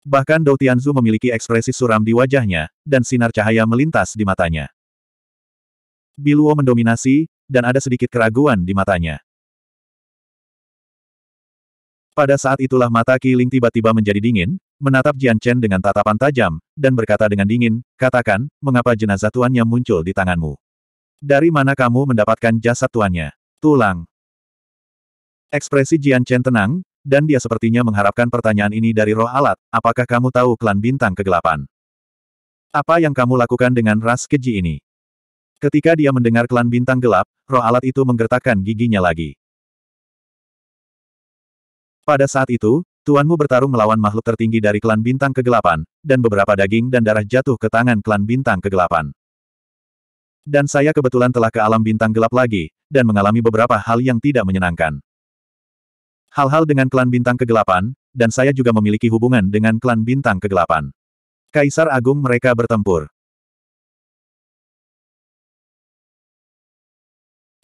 Bahkan Dou Tianzu memiliki ekspresi suram di wajahnya, dan sinar cahaya melintas di matanya. Biluo mendominasi, dan ada sedikit keraguan di matanya. Pada saat itulah mata Ling tiba-tiba menjadi dingin, menatap Jian Chen dengan tatapan tajam, dan berkata dengan dingin, katakan, mengapa jenazah tuannya muncul di tanganmu? Dari mana kamu mendapatkan jasad tuannya? Tulang. Ekspresi Jian Chen tenang, dan dia sepertinya mengharapkan pertanyaan ini dari roh alat, apakah kamu tahu klan bintang kegelapan? Apa yang kamu lakukan dengan ras keji ini? Ketika dia mendengar klan bintang gelap, roh alat itu menggertakkan giginya lagi. Pada saat itu, tuanmu bertarung melawan makhluk tertinggi dari klan bintang kegelapan, dan beberapa daging dan darah jatuh ke tangan klan bintang kegelapan. Dan saya kebetulan telah ke alam bintang gelap lagi, dan mengalami beberapa hal yang tidak menyenangkan. Hal-hal dengan klan bintang kegelapan, dan saya juga memiliki hubungan dengan klan bintang kegelapan. Kaisar Agung mereka bertempur.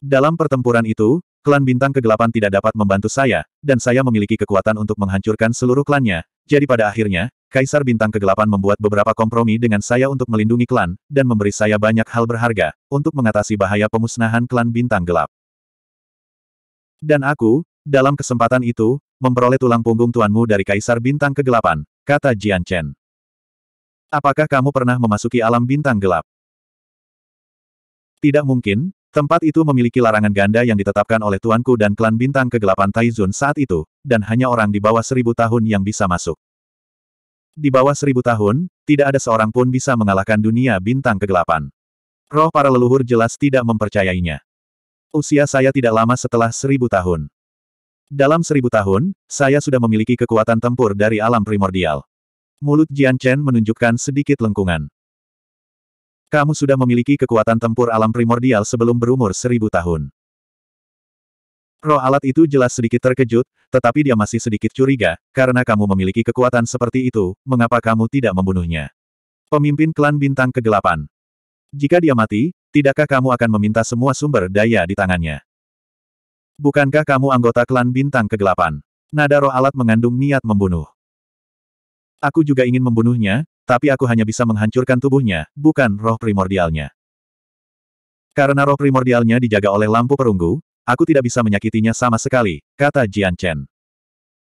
Dalam pertempuran itu, klan bintang kegelapan tidak dapat membantu saya, dan saya memiliki kekuatan untuk menghancurkan seluruh klannya. Jadi pada akhirnya, Kaisar Bintang Kegelapan membuat beberapa kompromi dengan saya untuk melindungi klan, dan memberi saya banyak hal berharga, untuk mengatasi bahaya pemusnahan klan Bintang Gelap. Dan aku, dalam kesempatan itu, memperoleh tulang punggung tuanmu dari Kaisar Bintang Kegelapan, kata Jian Chen. Apakah kamu pernah memasuki alam Bintang Gelap? Tidak mungkin, Tempat itu memiliki larangan ganda yang ditetapkan oleh tuanku dan klan bintang kegelapan Taizun saat itu, dan hanya orang di bawah seribu tahun yang bisa masuk. Di bawah seribu tahun, tidak ada seorang pun bisa mengalahkan dunia bintang kegelapan. Roh para leluhur jelas tidak mempercayainya. Usia saya tidak lama setelah seribu tahun. Dalam seribu tahun, saya sudah memiliki kekuatan tempur dari alam primordial. Mulut Jian Chen menunjukkan sedikit lengkungan. Kamu sudah memiliki kekuatan tempur alam primordial sebelum berumur seribu tahun. Roh alat itu jelas sedikit terkejut, tetapi dia masih sedikit curiga, karena kamu memiliki kekuatan seperti itu, mengapa kamu tidak membunuhnya? Pemimpin klan bintang kegelapan. Jika dia mati, tidakkah kamu akan meminta semua sumber daya di tangannya? Bukankah kamu anggota klan bintang kegelapan? Nada roh alat mengandung niat membunuh. Aku juga ingin membunuhnya, tapi aku hanya bisa menghancurkan tubuhnya, bukan roh primordialnya. Karena roh primordialnya dijaga oleh lampu perunggu, aku tidak bisa menyakitinya sama sekali, kata Jian Chen.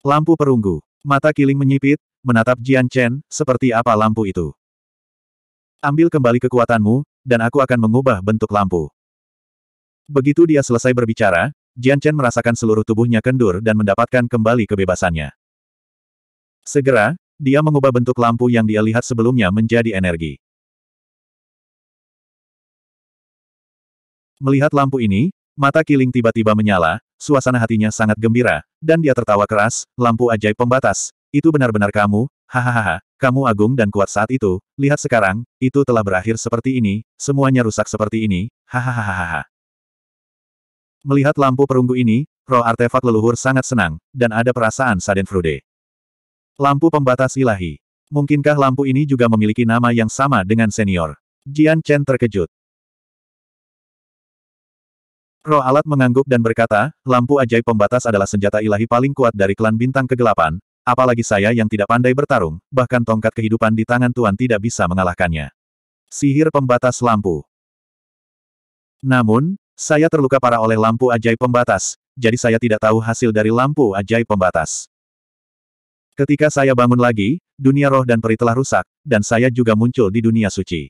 Lampu perunggu. Mata Kiling menyipit, menatap Jian Chen, seperti apa lampu itu. Ambil kembali kekuatanmu, dan aku akan mengubah bentuk lampu. Begitu dia selesai berbicara, Jian Chen merasakan seluruh tubuhnya kendur dan mendapatkan kembali kebebasannya. Segera, dia mengubah bentuk lampu yang dia lihat sebelumnya menjadi energi. Melihat lampu ini, mata Kiling tiba-tiba menyala, suasana hatinya sangat gembira, dan dia tertawa keras, lampu ajaib pembatas. Itu benar-benar kamu, hahaha, kamu agung dan kuat saat itu, lihat sekarang, itu telah berakhir seperti ini, semuanya rusak seperti ini, hahaha. Melihat lampu perunggu ini, roh artefak leluhur sangat senang, dan ada perasaan Sadenfrude. Frude. Lampu pembatas ilahi. Mungkinkah lampu ini juga memiliki nama yang sama dengan senior? Jian Chen terkejut. Roh alat mengangguk dan berkata, lampu ajaib pembatas adalah senjata ilahi paling kuat dari klan bintang kegelapan, apalagi saya yang tidak pandai bertarung, bahkan tongkat kehidupan di tangan Tuan tidak bisa mengalahkannya. Sihir pembatas lampu. Namun, saya terluka parah oleh lampu ajaib pembatas, jadi saya tidak tahu hasil dari lampu ajaib pembatas. Ketika saya bangun lagi, dunia roh dan peri telah rusak, dan saya juga muncul di dunia suci.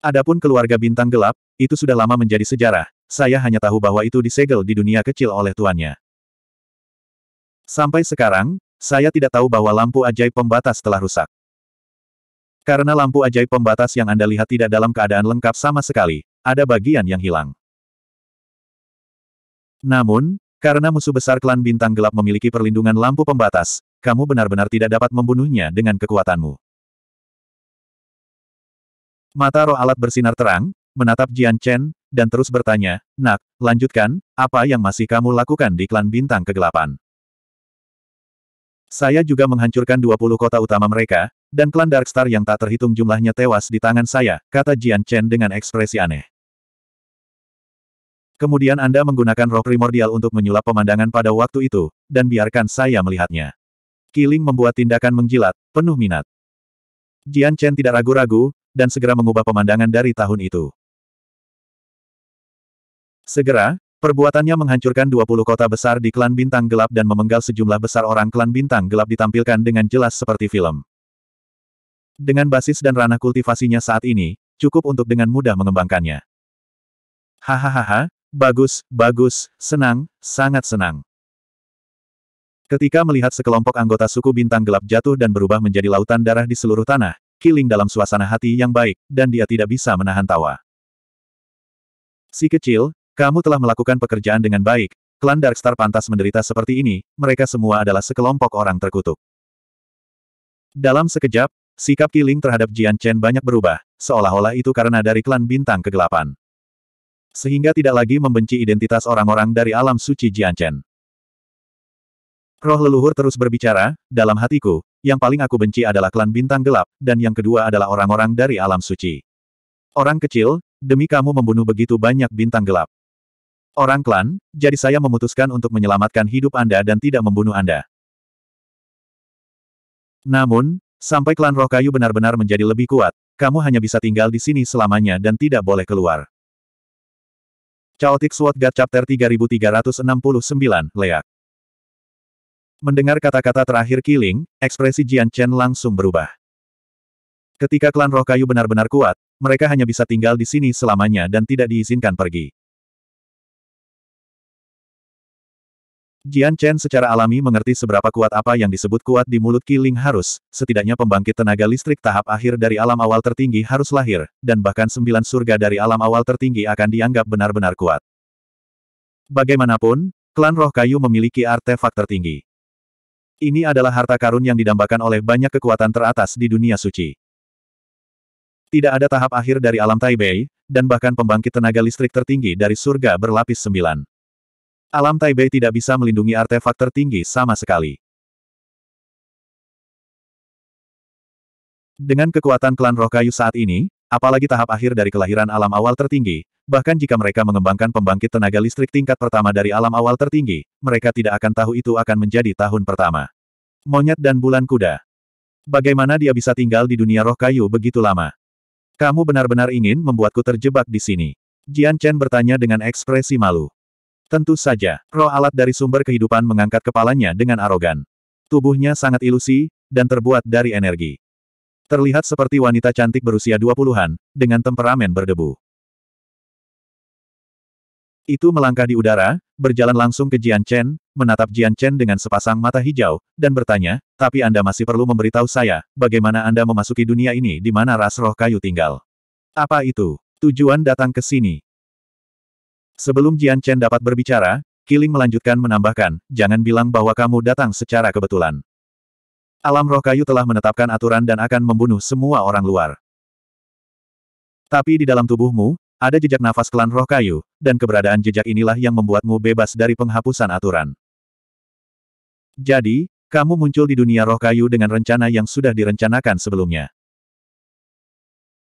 Adapun keluarga bintang gelap, itu sudah lama menjadi sejarah, saya hanya tahu bahwa itu disegel di dunia kecil oleh tuannya. Sampai sekarang, saya tidak tahu bahwa lampu ajaib pembatas telah rusak. Karena lampu ajaib pembatas yang Anda lihat tidak dalam keadaan lengkap sama sekali, ada bagian yang hilang. Namun, karena musuh besar klan bintang gelap memiliki perlindungan lampu pembatas, kamu benar-benar tidak dapat membunuhnya dengan kekuatanmu. Mata roh alat bersinar terang, menatap Jian Chen, dan terus bertanya, Nak, lanjutkan, apa yang masih kamu lakukan di klan bintang kegelapan? Saya juga menghancurkan 20 kota utama mereka, dan klan Darkstar yang tak terhitung jumlahnya tewas di tangan saya, kata Jian Chen dengan ekspresi aneh. Kemudian Anda menggunakan roh primordial untuk menyulap pemandangan pada waktu itu, dan biarkan saya melihatnya. Killing membuat tindakan menjilat, penuh minat. Jian Chen tidak ragu-ragu, dan segera mengubah pemandangan dari tahun itu. Segera, perbuatannya menghancurkan 20 kota besar di klan bintang gelap dan memenggal sejumlah besar orang klan bintang gelap ditampilkan dengan jelas seperti film. Dengan basis dan ranah kultivasinya saat ini, cukup untuk dengan mudah mengembangkannya. Hahaha, Bagus, bagus, senang, sangat senang. Ketika melihat sekelompok anggota suku bintang gelap jatuh dan berubah menjadi lautan darah di seluruh tanah, Killing dalam suasana hati yang baik, dan dia tidak bisa menahan tawa. Si kecil, kamu telah melakukan pekerjaan dengan baik, klan Darkstar pantas menderita seperti ini, mereka semua adalah sekelompok orang terkutuk. Dalam sekejap, sikap Killing terhadap Jian Chen banyak berubah, seolah-olah itu karena dari klan bintang kegelapan sehingga tidak lagi membenci identitas orang-orang dari alam suci Jianchen. Roh leluhur terus berbicara, dalam hatiku, yang paling aku benci adalah klan bintang gelap, dan yang kedua adalah orang-orang dari alam suci. Orang kecil, demi kamu membunuh begitu banyak bintang gelap. Orang klan, jadi saya memutuskan untuk menyelamatkan hidup Anda dan tidak membunuh Anda. Namun, sampai klan roh kayu benar-benar menjadi lebih kuat, kamu hanya bisa tinggal di sini selamanya dan tidak boleh keluar. Chaotic Sword God Chapter 3369, Leak. Mendengar kata-kata terakhir Killing, ekspresi Jian Chen langsung berubah. Ketika klan roh kayu benar-benar kuat, mereka hanya bisa tinggal di sini selamanya dan tidak diizinkan pergi. Jian Chen secara alami mengerti seberapa kuat apa yang disebut kuat di mulut Kiling harus, setidaknya pembangkit tenaga listrik tahap akhir dari alam awal tertinggi harus lahir, dan bahkan sembilan surga dari alam awal tertinggi akan dianggap benar-benar kuat. Bagaimanapun, klan roh kayu memiliki artefak tertinggi. Ini adalah harta karun yang didambakan oleh banyak kekuatan teratas di dunia suci. Tidak ada tahap akhir dari alam Taipei, dan bahkan pembangkit tenaga listrik tertinggi dari surga berlapis sembilan. Alam Taibei tidak bisa melindungi artefak tertinggi sama sekali. Dengan kekuatan klan roh kayu saat ini, apalagi tahap akhir dari kelahiran alam awal tertinggi, bahkan jika mereka mengembangkan pembangkit tenaga listrik tingkat pertama dari alam awal tertinggi, mereka tidak akan tahu itu akan menjadi tahun pertama. Monyet dan bulan kuda. Bagaimana dia bisa tinggal di dunia roh kayu begitu lama? Kamu benar-benar ingin membuatku terjebak di sini. Jian Chen bertanya dengan ekspresi malu. Tentu saja, roh alat dari sumber kehidupan mengangkat kepalanya dengan arogan. Tubuhnya sangat ilusi, dan terbuat dari energi. Terlihat seperti wanita cantik berusia 20-an, dengan temperamen berdebu. Itu melangkah di udara, berjalan langsung ke Jian Chen, menatap Jian Chen dengan sepasang mata hijau, dan bertanya, tapi Anda masih perlu memberitahu saya, bagaimana Anda memasuki dunia ini di mana ras roh kayu tinggal. Apa itu? Tujuan datang ke sini. Sebelum Jian Chen dapat berbicara, Kiling melanjutkan menambahkan, jangan bilang bahwa kamu datang secara kebetulan. Alam roh kayu telah menetapkan aturan dan akan membunuh semua orang luar. Tapi di dalam tubuhmu, ada jejak nafas klan roh kayu, dan keberadaan jejak inilah yang membuatmu bebas dari penghapusan aturan. Jadi, kamu muncul di dunia roh kayu dengan rencana yang sudah direncanakan sebelumnya.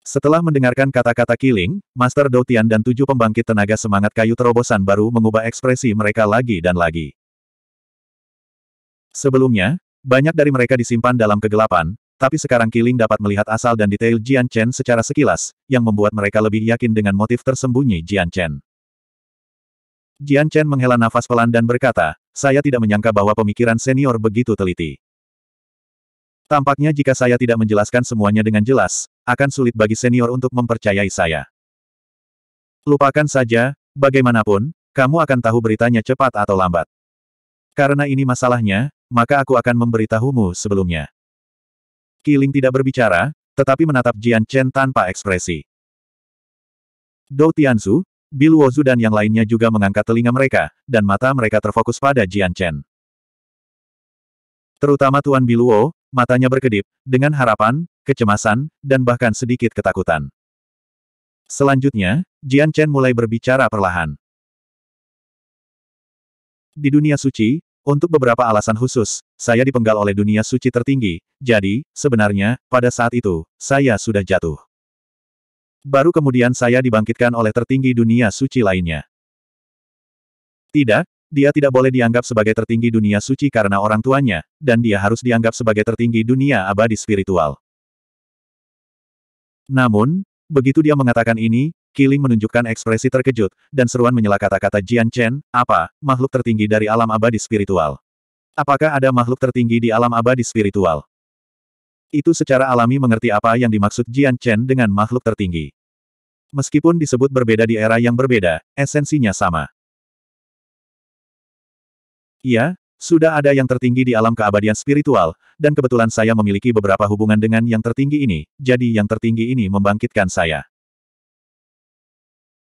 Setelah mendengarkan kata-kata Killing, Master Doutian dan tujuh pembangkit tenaga semangat kayu terobosan baru mengubah ekspresi mereka lagi dan lagi. Sebelumnya, banyak dari mereka disimpan dalam kegelapan, tapi sekarang Killing dapat melihat asal dan detail Jian Chen secara sekilas, yang membuat mereka lebih yakin dengan motif tersembunyi Jian Chen. Jian Chen menghela nafas pelan dan berkata, saya tidak menyangka bahwa pemikiran senior begitu teliti. Tampaknya jika saya tidak menjelaskan semuanya dengan jelas, akan sulit bagi senior untuk mempercayai saya. Lupakan saja, bagaimanapun, kamu akan tahu beritanya cepat atau lambat. Karena ini masalahnya, maka aku akan memberitahumu sebelumnya. Kiling tidak berbicara, tetapi menatap Jian Chen tanpa ekspresi. Dou Tianzu, Bill Wozu dan yang lainnya juga mengangkat telinga mereka, dan mata mereka terfokus pada Jian Chen. Terutama Tuan Biluo, Matanya berkedip, dengan harapan, kecemasan, dan bahkan sedikit ketakutan. Selanjutnya, Jian Chen mulai berbicara perlahan. Di dunia suci, untuk beberapa alasan khusus, saya dipenggal oleh dunia suci tertinggi, jadi, sebenarnya, pada saat itu, saya sudah jatuh. Baru kemudian saya dibangkitkan oleh tertinggi dunia suci lainnya. Tidak, dia tidak boleh dianggap sebagai tertinggi dunia suci karena orang tuanya, dan dia harus dianggap sebagai tertinggi dunia abadi spiritual. Namun, begitu dia mengatakan ini, Killing menunjukkan ekspresi terkejut, dan seruan menyela kata-kata Jian Chen, apa, makhluk tertinggi dari alam abadi spiritual? Apakah ada makhluk tertinggi di alam abadi spiritual? Itu secara alami mengerti apa yang dimaksud Jian Chen dengan makhluk tertinggi. Meskipun disebut berbeda di era yang berbeda, esensinya sama. Iya, sudah ada yang tertinggi di alam keabadian spiritual, dan kebetulan saya memiliki beberapa hubungan dengan yang tertinggi ini, jadi yang tertinggi ini membangkitkan saya.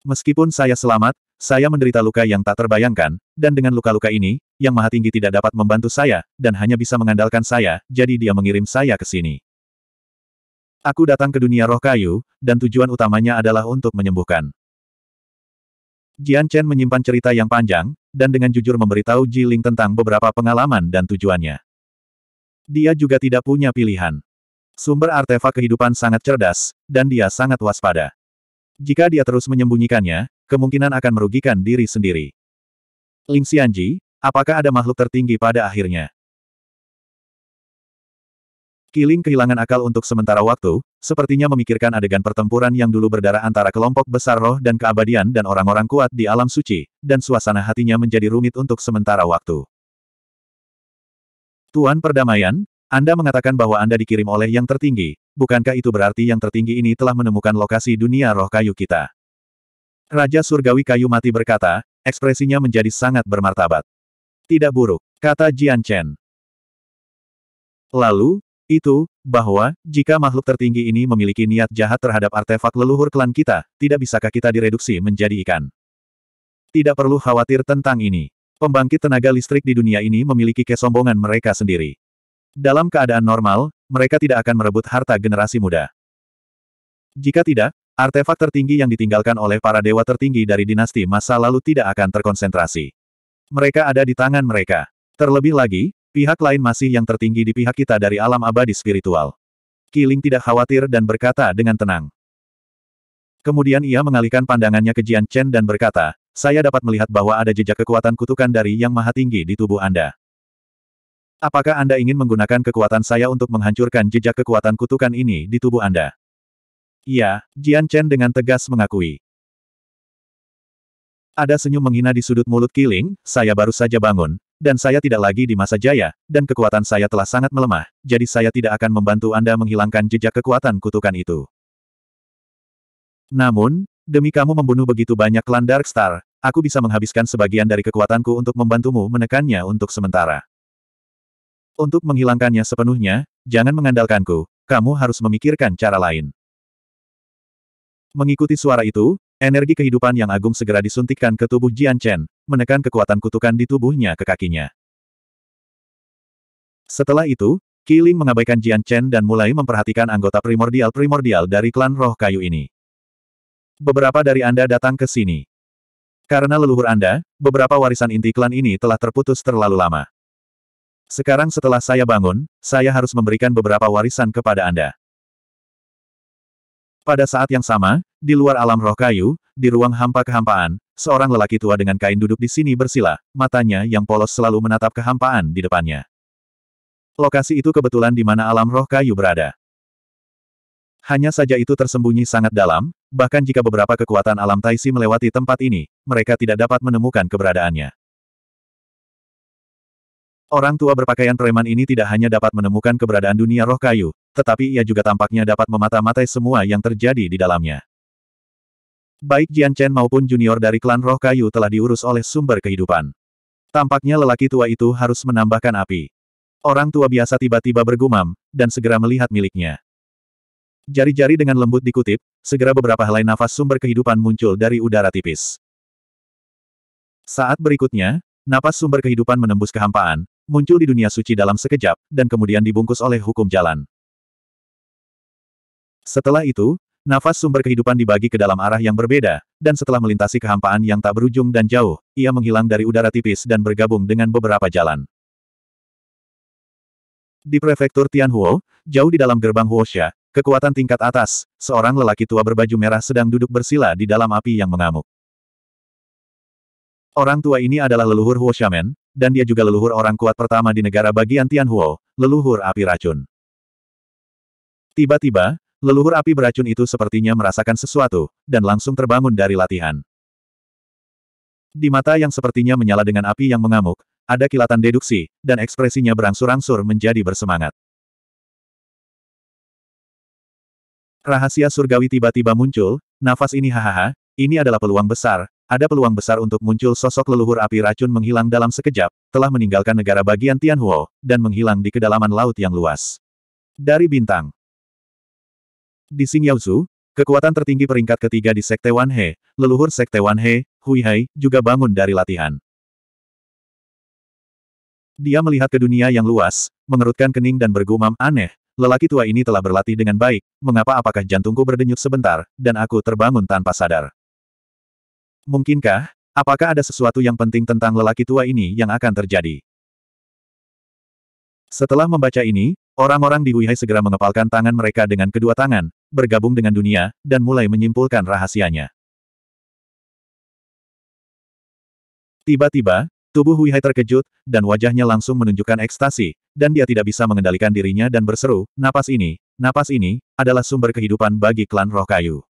Meskipun saya selamat, saya menderita luka yang tak terbayangkan, dan dengan luka-luka ini, yang maha tinggi tidak dapat membantu saya, dan hanya bisa mengandalkan saya, jadi dia mengirim saya ke sini. Aku datang ke dunia roh kayu, dan tujuan utamanya adalah untuk menyembuhkan. Jian Chen menyimpan cerita yang panjang, dan dengan jujur memberitahu Ji Ling tentang beberapa pengalaman dan tujuannya. Dia juga tidak punya pilihan. Sumber artefak kehidupan sangat cerdas, dan dia sangat waspada. Jika dia terus menyembunyikannya, kemungkinan akan merugikan diri sendiri. Ling Xianji, apakah ada makhluk tertinggi pada akhirnya? Kiling kehilangan akal untuk sementara waktu, sepertinya memikirkan adegan pertempuran yang dulu berdarah antara kelompok besar roh dan keabadian dan orang-orang kuat di alam suci, dan suasana hatinya menjadi rumit untuk sementara waktu. Tuan Perdamaian, Anda mengatakan bahwa Anda dikirim oleh yang tertinggi, bukankah itu berarti yang tertinggi ini telah menemukan lokasi dunia roh kayu kita? Raja Surgawi Kayu Mati berkata, ekspresinya menjadi sangat bermartabat. Tidak buruk, kata Jian Chen. Lalu, itu, bahwa, jika makhluk tertinggi ini memiliki niat jahat terhadap artefak leluhur klan kita, tidak bisakah kita direduksi menjadi ikan? Tidak perlu khawatir tentang ini. Pembangkit tenaga listrik di dunia ini memiliki kesombongan mereka sendiri. Dalam keadaan normal, mereka tidak akan merebut harta generasi muda. Jika tidak, artefak tertinggi yang ditinggalkan oleh para dewa tertinggi dari dinasti masa lalu tidak akan terkonsentrasi. Mereka ada di tangan mereka. Terlebih lagi, Pihak lain masih yang tertinggi di pihak kita dari alam abadi spiritual. Kiling tidak khawatir dan berkata dengan tenang. Kemudian ia mengalihkan pandangannya ke Jian Chen dan berkata, saya dapat melihat bahwa ada jejak kekuatan kutukan dari Yang Maha Tinggi di tubuh Anda. Apakah Anda ingin menggunakan kekuatan saya untuk menghancurkan jejak kekuatan kutukan ini di tubuh Anda? Iya, Jian Chen dengan tegas mengakui. Ada senyum menghina di sudut mulut Kiling, saya baru saja bangun, dan saya tidak lagi di masa jaya, dan kekuatan saya telah sangat melemah, jadi saya tidak akan membantu Anda menghilangkan jejak kekuatan kutukan itu. Namun, demi kamu membunuh begitu banyak klan Dark Star, aku bisa menghabiskan sebagian dari kekuatanku untuk membantumu menekannya untuk sementara. Untuk menghilangkannya sepenuhnya, jangan mengandalkanku, kamu harus memikirkan cara lain. Mengikuti suara itu, Energi kehidupan yang agung segera disuntikkan ke tubuh Jian Chen, menekan kekuatan kutukan di tubuhnya ke kakinya. Setelah itu, Kiling mengabaikan Jian Chen dan mulai memperhatikan anggota primordial-primordial dari klan roh kayu ini. Beberapa dari Anda datang ke sini. Karena leluhur Anda, beberapa warisan inti klan ini telah terputus terlalu lama. Sekarang setelah saya bangun, saya harus memberikan beberapa warisan kepada Anda. Pada saat yang sama, di luar alam roh kayu, di ruang hampa kehampaan, seorang lelaki tua dengan kain duduk di sini bersila, matanya yang polos selalu menatap kehampaan di depannya. Lokasi itu kebetulan di mana alam roh kayu berada. Hanya saja itu tersembunyi sangat dalam, bahkan jika beberapa kekuatan alam Taisi melewati tempat ini, mereka tidak dapat menemukan keberadaannya. Orang tua berpakaian preman ini tidak hanya dapat menemukan keberadaan dunia roh kayu, tetapi ia juga tampaknya dapat memata-matai semua yang terjadi di dalamnya. Baik Jian Chen maupun junior dari klan roh kayu telah diurus oleh sumber kehidupan. Tampaknya lelaki tua itu harus menambahkan api. Orang tua biasa tiba-tiba bergumam, dan segera melihat miliknya. Jari-jari dengan lembut dikutip, segera beberapa helai nafas sumber kehidupan muncul dari udara tipis. Saat berikutnya, nafas sumber kehidupan menembus kehampaan, muncul di dunia suci dalam sekejap, dan kemudian dibungkus oleh hukum jalan. Setelah itu, nafas sumber kehidupan dibagi ke dalam arah yang berbeda, dan setelah melintasi kehampaan yang tak berujung dan jauh, ia menghilang dari udara tipis dan bergabung dengan beberapa jalan. Di prefektur Tianhuo, jauh di dalam gerbang Huosha, kekuatan tingkat atas, seorang lelaki tua berbaju merah sedang duduk bersila di dalam api yang mengamuk. Orang tua ini adalah leluhur Huoshamen, dan dia juga leluhur orang kuat pertama di negara bagian Tianhuo, leluhur api racun. Tiba-tiba, Leluhur api beracun itu sepertinya merasakan sesuatu, dan langsung terbangun dari latihan. Di mata yang sepertinya menyala dengan api yang mengamuk, ada kilatan deduksi, dan ekspresinya berangsur-angsur menjadi bersemangat. Rahasia surgawi tiba-tiba muncul, nafas ini hahaha, ini adalah peluang besar, ada peluang besar untuk muncul sosok leluhur api racun menghilang dalam sekejap, telah meninggalkan negara bagian Tianhuo, dan menghilang di kedalaman laut yang luas. Dari bintang, di Xing Yaozu, kekuatan tertinggi peringkat ketiga di Sekte Wan He, leluhur Sekte Wan He, Hui Hai, juga bangun dari latihan. Dia melihat ke dunia yang luas, mengerutkan kening dan bergumam aneh, lelaki tua ini telah berlatih dengan baik, mengapa apakah jantungku berdenyut sebentar, dan aku terbangun tanpa sadar. Mungkinkah, apakah ada sesuatu yang penting tentang lelaki tua ini yang akan terjadi? Setelah membaca ini, Orang-orang di Huihai segera mengepalkan tangan mereka dengan kedua tangan, bergabung dengan dunia, dan mulai menyimpulkan rahasianya. Tiba-tiba, tubuh Huihai terkejut, dan wajahnya langsung menunjukkan ekstasi, dan dia tidak bisa mengendalikan dirinya dan berseru, napas ini, napas ini, adalah sumber kehidupan bagi klan roh kayu.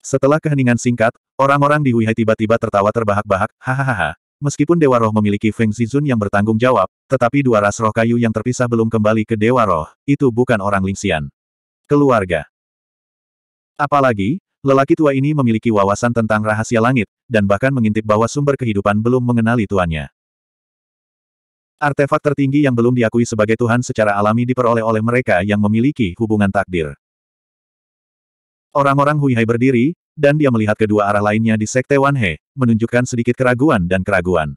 Setelah keheningan singkat, orang-orang di Huihai tiba-tiba tertawa terbahak-bahak, hahaha, Meskipun Dewa Roh memiliki Feng Zizun yang bertanggung jawab, tetapi dua ras roh kayu yang terpisah belum kembali ke Dewa Roh, itu bukan orang Lingxian. Keluarga. Apalagi, lelaki tua ini memiliki wawasan tentang rahasia langit, dan bahkan mengintip bahwa sumber kehidupan belum mengenali tuannya. Artefak tertinggi yang belum diakui sebagai Tuhan secara alami diperoleh oleh mereka yang memiliki hubungan takdir. Orang-orang Huihai berdiri, dan dia melihat kedua arah lainnya di Sekte Wanhe, menunjukkan sedikit keraguan dan keraguan.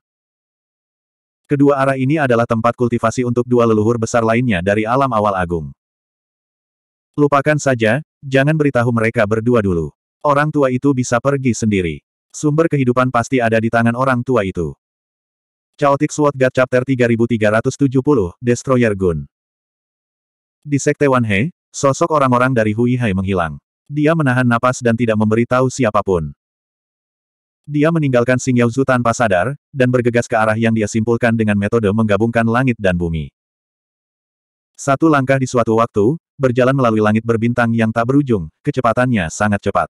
Kedua arah ini adalah tempat kultivasi untuk dua leluhur besar lainnya dari alam awal agung. Lupakan saja, jangan beritahu mereka berdua dulu. Orang tua itu bisa pergi sendiri. Sumber kehidupan pasti ada di tangan orang tua itu. Chaotic Sword God Chapter 3370, Destroyer Gun. Di Sekte Wanhe, sosok orang-orang dari Hui Hai menghilang. Dia menahan napas dan tidak memberitahu siapapun. Dia meninggalkan Xing Yaozu tanpa sadar, dan bergegas ke arah yang dia simpulkan dengan metode menggabungkan langit dan bumi. Satu langkah di suatu waktu, berjalan melalui langit berbintang yang tak berujung, kecepatannya sangat cepat.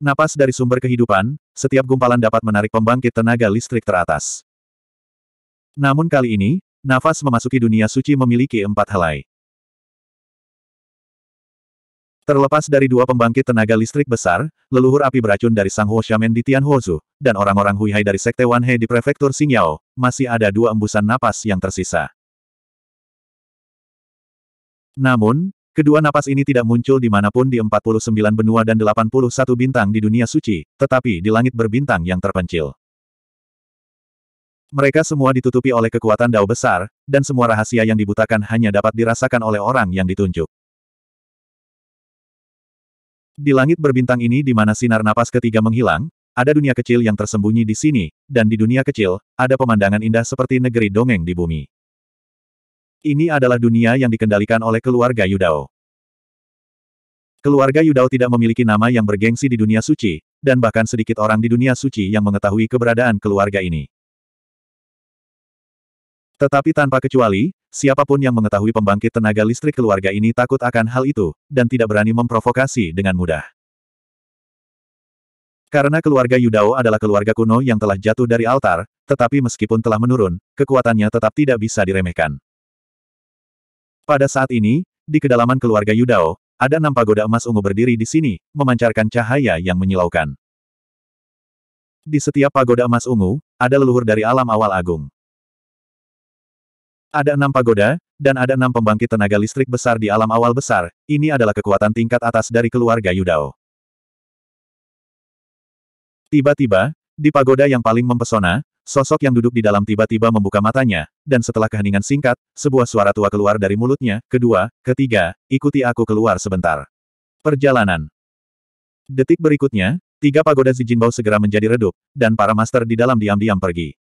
Napas dari sumber kehidupan, setiap gumpalan dapat menarik pembangkit tenaga listrik teratas. Namun kali ini, nafas memasuki dunia suci memiliki empat helai. Terlepas dari dua pembangkit tenaga listrik besar, leluhur api beracun dari Sang Huo Shaman di Tianhuozu, dan orang-orang Huihai dari Sekte Wanhe di Prefektur Xingyao, masih ada dua embusan napas yang tersisa. Namun, kedua napas ini tidak muncul di dimanapun di 49 benua dan 81 bintang di dunia suci, tetapi di langit berbintang yang terpencil. Mereka semua ditutupi oleh kekuatan dao besar, dan semua rahasia yang dibutakan hanya dapat dirasakan oleh orang yang ditunjuk. Di langit berbintang ini di mana sinar napas ketiga menghilang, ada dunia kecil yang tersembunyi di sini, dan di dunia kecil, ada pemandangan indah seperti negeri dongeng di bumi. Ini adalah dunia yang dikendalikan oleh keluarga Yudao. Keluarga Yudao tidak memiliki nama yang bergengsi di dunia suci, dan bahkan sedikit orang di dunia suci yang mengetahui keberadaan keluarga ini. Tetapi tanpa kecuali, Siapapun yang mengetahui pembangkit tenaga listrik keluarga ini takut akan hal itu, dan tidak berani memprovokasi dengan mudah. Karena keluarga Yudao adalah keluarga kuno yang telah jatuh dari altar, tetapi meskipun telah menurun, kekuatannya tetap tidak bisa diremehkan. Pada saat ini, di kedalaman keluarga Yudao, ada enam pagoda emas ungu berdiri di sini, memancarkan cahaya yang menyilaukan. Di setiap pagoda emas ungu, ada leluhur dari alam awal agung. Ada enam pagoda, dan ada enam pembangkit tenaga listrik besar di alam awal besar, ini adalah kekuatan tingkat atas dari keluarga Yudao. Tiba-tiba, di pagoda yang paling mempesona, sosok yang duduk di dalam tiba-tiba membuka matanya, dan setelah keheningan singkat, sebuah suara tua keluar dari mulutnya, kedua, ketiga, ikuti aku keluar sebentar. Perjalanan Detik berikutnya, tiga pagoda Zijinbao segera menjadi redup, dan para master di dalam diam-diam pergi.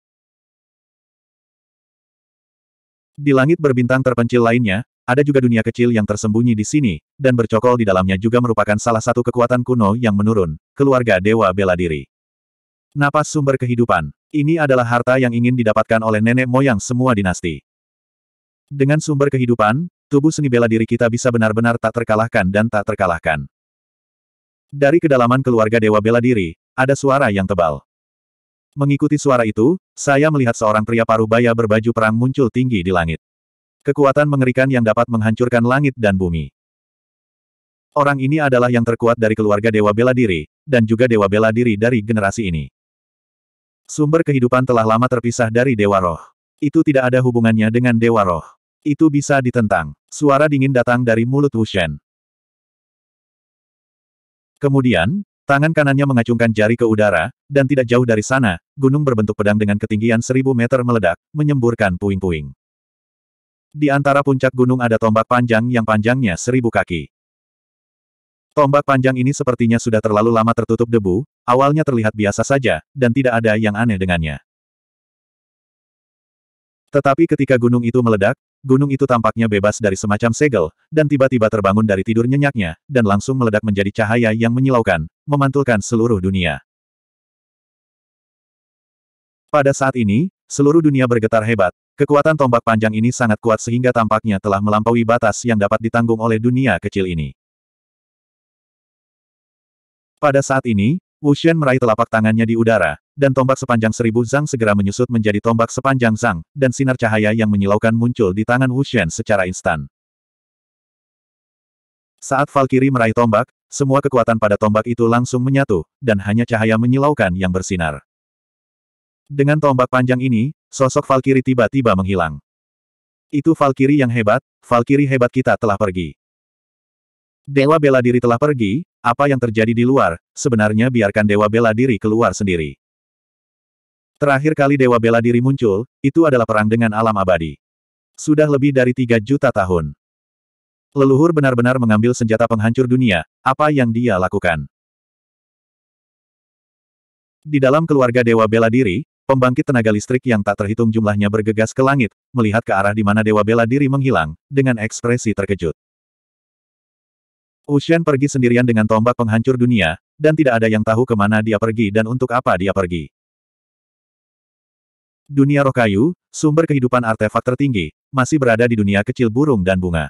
Di langit berbintang terpencil lainnya, ada juga dunia kecil yang tersembunyi di sini, dan bercokol di dalamnya juga merupakan salah satu kekuatan kuno yang menurun, keluarga Dewa Bela Diri. Napas sumber kehidupan. Ini adalah harta yang ingin didapatkan oleh nenek moyang semua dinasti. Dengan sumber kehidupan, tubuh seni bela diri kita bisa benar-benar tak terkalahkan dan tak terkalahkan. Dari kedalaman keluarga Dewa Bela Diri, ada suara yang tebal. Mengikuti suara itu, saya melihat seorang pria paruh baya berbaju perang muncul tinggi di langit. Kekuatan mengerikan yang dapat menghancurkan langit dan bumi. Orang ini adalah yang terkuat dari keluarga Dewa Bela Diri, dan juga Dewa Bela Diri dari generasi ini. Sumber kehidupan telah lama terpisah dari Dewa Roh. Itu tidak ada hubungannya dengan Dewa Roh. Itu bisa ditentang. Suara dingin datang dari mulut Wushen. Kemudian, Tangan kanannya mengacungkan jari ke udara, dan tidak jauh dari sana, gunung berbentuk pedang dengan ketinggian seribu meter meledak, menyemburkan puing-puing. Di antara puncak gunung ada tombak panjang yang panjangnya seribu kaki. Tombak panjang ini sepertinya sudah terlalu lama tertutup debu, awalnya terlihat biasa saja, dan tidak ada yang aneh dengannya. Tetapi ketika gunung itu meledak, gunung itu tampaknya bebas dari semacam segel, dan tiba-tiba terbangun dari tidur nyenyaknya, dan langsung meledak menjadi cahaya yang menyilaukan, memantulkan seluruh dunia. Pada saat ini, seluruh dunia bergetar hebat. Kekuatan tombak panjang ini sangat kuat sehingga tampaknya telah melampaui batas yang dapat ditanggung oleh dunia kecil ini. Pada saat ini, Wu Xian meraih telapak tangannya di udara, dan tombak sepanjang seribu zang segera menyusut menjadi tombak sepanjang zang, dan sinar cahaya yang menyilaukan muncul di tangan Wu Xian secara instan. Saat Valkyrie meraih tombak, semua kekuatan pada tombak itu langsung menyatu, dan hanya cahaya menyilaukan yang bersinar. Dengan tombak panjang ini, sosok Valkyrie tiba-tiba menghilang. Itu Valkyrie yang hebat, Valkyrie hebat kita telah pergi. Dewa bela diri telah pergi, apa yang terjadi di luar, sebenarnya biarkan Dewa Bela Diri keluar sendiri. Terakhir kali Dewa Bela Diri muncul, itu adalah perang dengan alam abadi. Sudah lebih dari 3 juta tahun. Leluhur benar-benar mengambil senjata penghancur dunia, apa yang dia lakukan. Di dalam keluarga Dewa Bela Diri, pembangkit tenaga listrik yang tak terhitung jumlahnya bergegas ke langit, melihat ke arah di mana Dewa Bela Diri menghilang, dengan ekspresi terkejut. Usian pergi sendirian dengan tombak penghancur dunia, dan tidak ada yang tahu kemana dia pergi dan untuk apa dia pergi. Dunia roh kayu, sumber kehidupan artefak tertinggi, masih berada di dunia kecil burung dan bunga.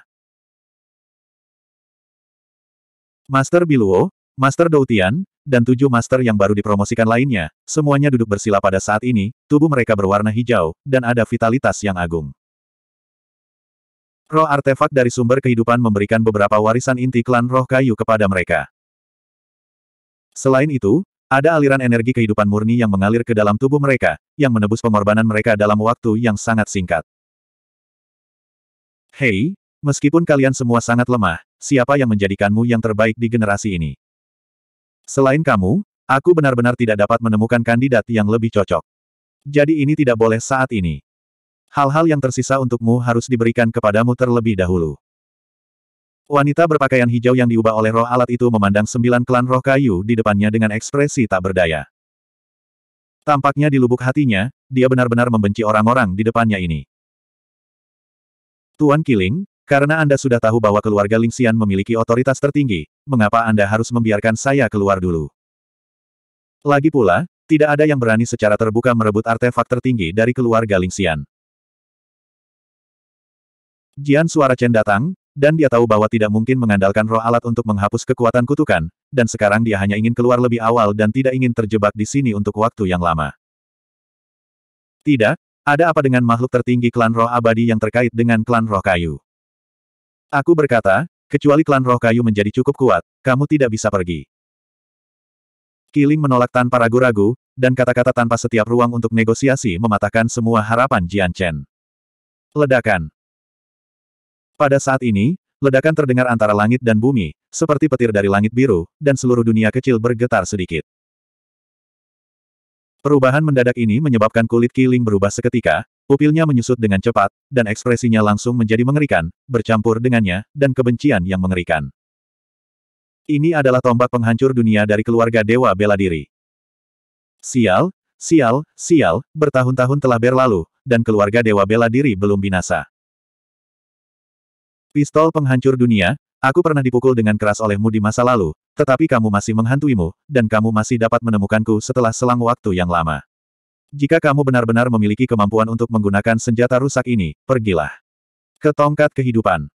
Master Biluo, Master Doutian, dan tujuh master yang baru dipromosikan lainnya, semuanya duduk bersila pada saat ini, tubuh mereka berwarna hijau, dan ada vitalitas yang agung. Roh artefak dari sumber kehidupan memberikan beberapa warisan inti klan roh kayu kepada mereka. Selain itu, ada aliran energi kehidupan murni yang mengalir ke dalam tubuh mereka, yang menebus pengorbanan mereka dalam waktu yang sangat singkat. Hei, meskipun kalian semua sangat lemah, siapa yang menjadikanmu yang terbaik di generasi ini? Selain kamu, aku benar-benar tidak dapat menemukan kandidat yang lebih cocok. Jadi ini tidak boleh saat ini. Hal-hal yang tersisa untukmu harus diberikan kepadamu terlebih dahulu. Wanita berpakaian hijau yang diubah oleh roh alat itu memandang sembilan klan roh kayu di depannya dengan ekspresi tak berdaya. Tampaknya di lubuk hatinya, dia benar-benar membenci orang-orang di depannya ini. Tuan Kiling, karena Anda sudah tahu bahwa keluarga Lingxian memiliki otoritas tertinggi, mengapa Anda harus membiarkan saya keluar dulu? Lagi pula, tidak ada yang berani secara terbuka merebut artefak tertinggi dari keluarga Lingxian. Jian suara Chen datang, dan dia tahu bahwa tidak mungkin mengandalkan roh alat untuk menghapus kekuatan kutukan, dan sekarang dia hanya ingin keluar lebih awal dan tidak ingin terjebak di sini untuk waktu yang lama. Tidak, ada apa dengan makhluk tertinggi klan roh abadi yang terkait dengan klan roh kayu? Aku berkata, kecuali klan roh kayu menjadi cukup kuat, kamu tidak bisa pergi. Kiling menolak tanpa ragu-ragu, dan kata-kata tanpa setiap ruang untuk negosiasi mematahkan semua harapan Jian Chen. Ledakan. Pada saat ini, ledakan terdengar antara langit dan bumi, seperti petir dari langit biru, dan seluruh dunia kecil bergetar sedikit. Perubahan mendadak ini menyebabkan kulit Kiling berubah seketika, pupilnya menyusut dengan cepat, dan ekspresinya langsung menjadi mengerikan, bercampur dengannya, dan kebencian yang mengerikan. Ini adalah tombak penghancur dunia dari keluarga Dewa Bela Diri. Sial, sial, sial, bertahun-tahun telah berlalu, dan keluarga Dewa Bela Diri belum binasa. Pistol penghancur dunia, aku pernah dipukul dengan keras olehmu di masa lalu, tetapi kamu masih menghantuimu, dan kamu masih dapat menemukanku setelah selang waktu yang lama. Jika kamu benar-benar memiliki kemampuan untuk menggunakan senjata rusak ini, pergilah. Ke tongkat kehidupan.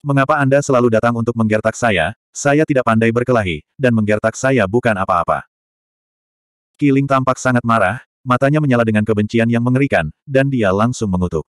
Mengapa Anda selalu datang untuk menggertak saya? Saya tidak pandai berkelahi, dan menggertak saya bukan apa-apa. Kiling tampak sangat marah, matanya menyala dengan kebencian yang mengerikan, dan dia langsung mengutuk.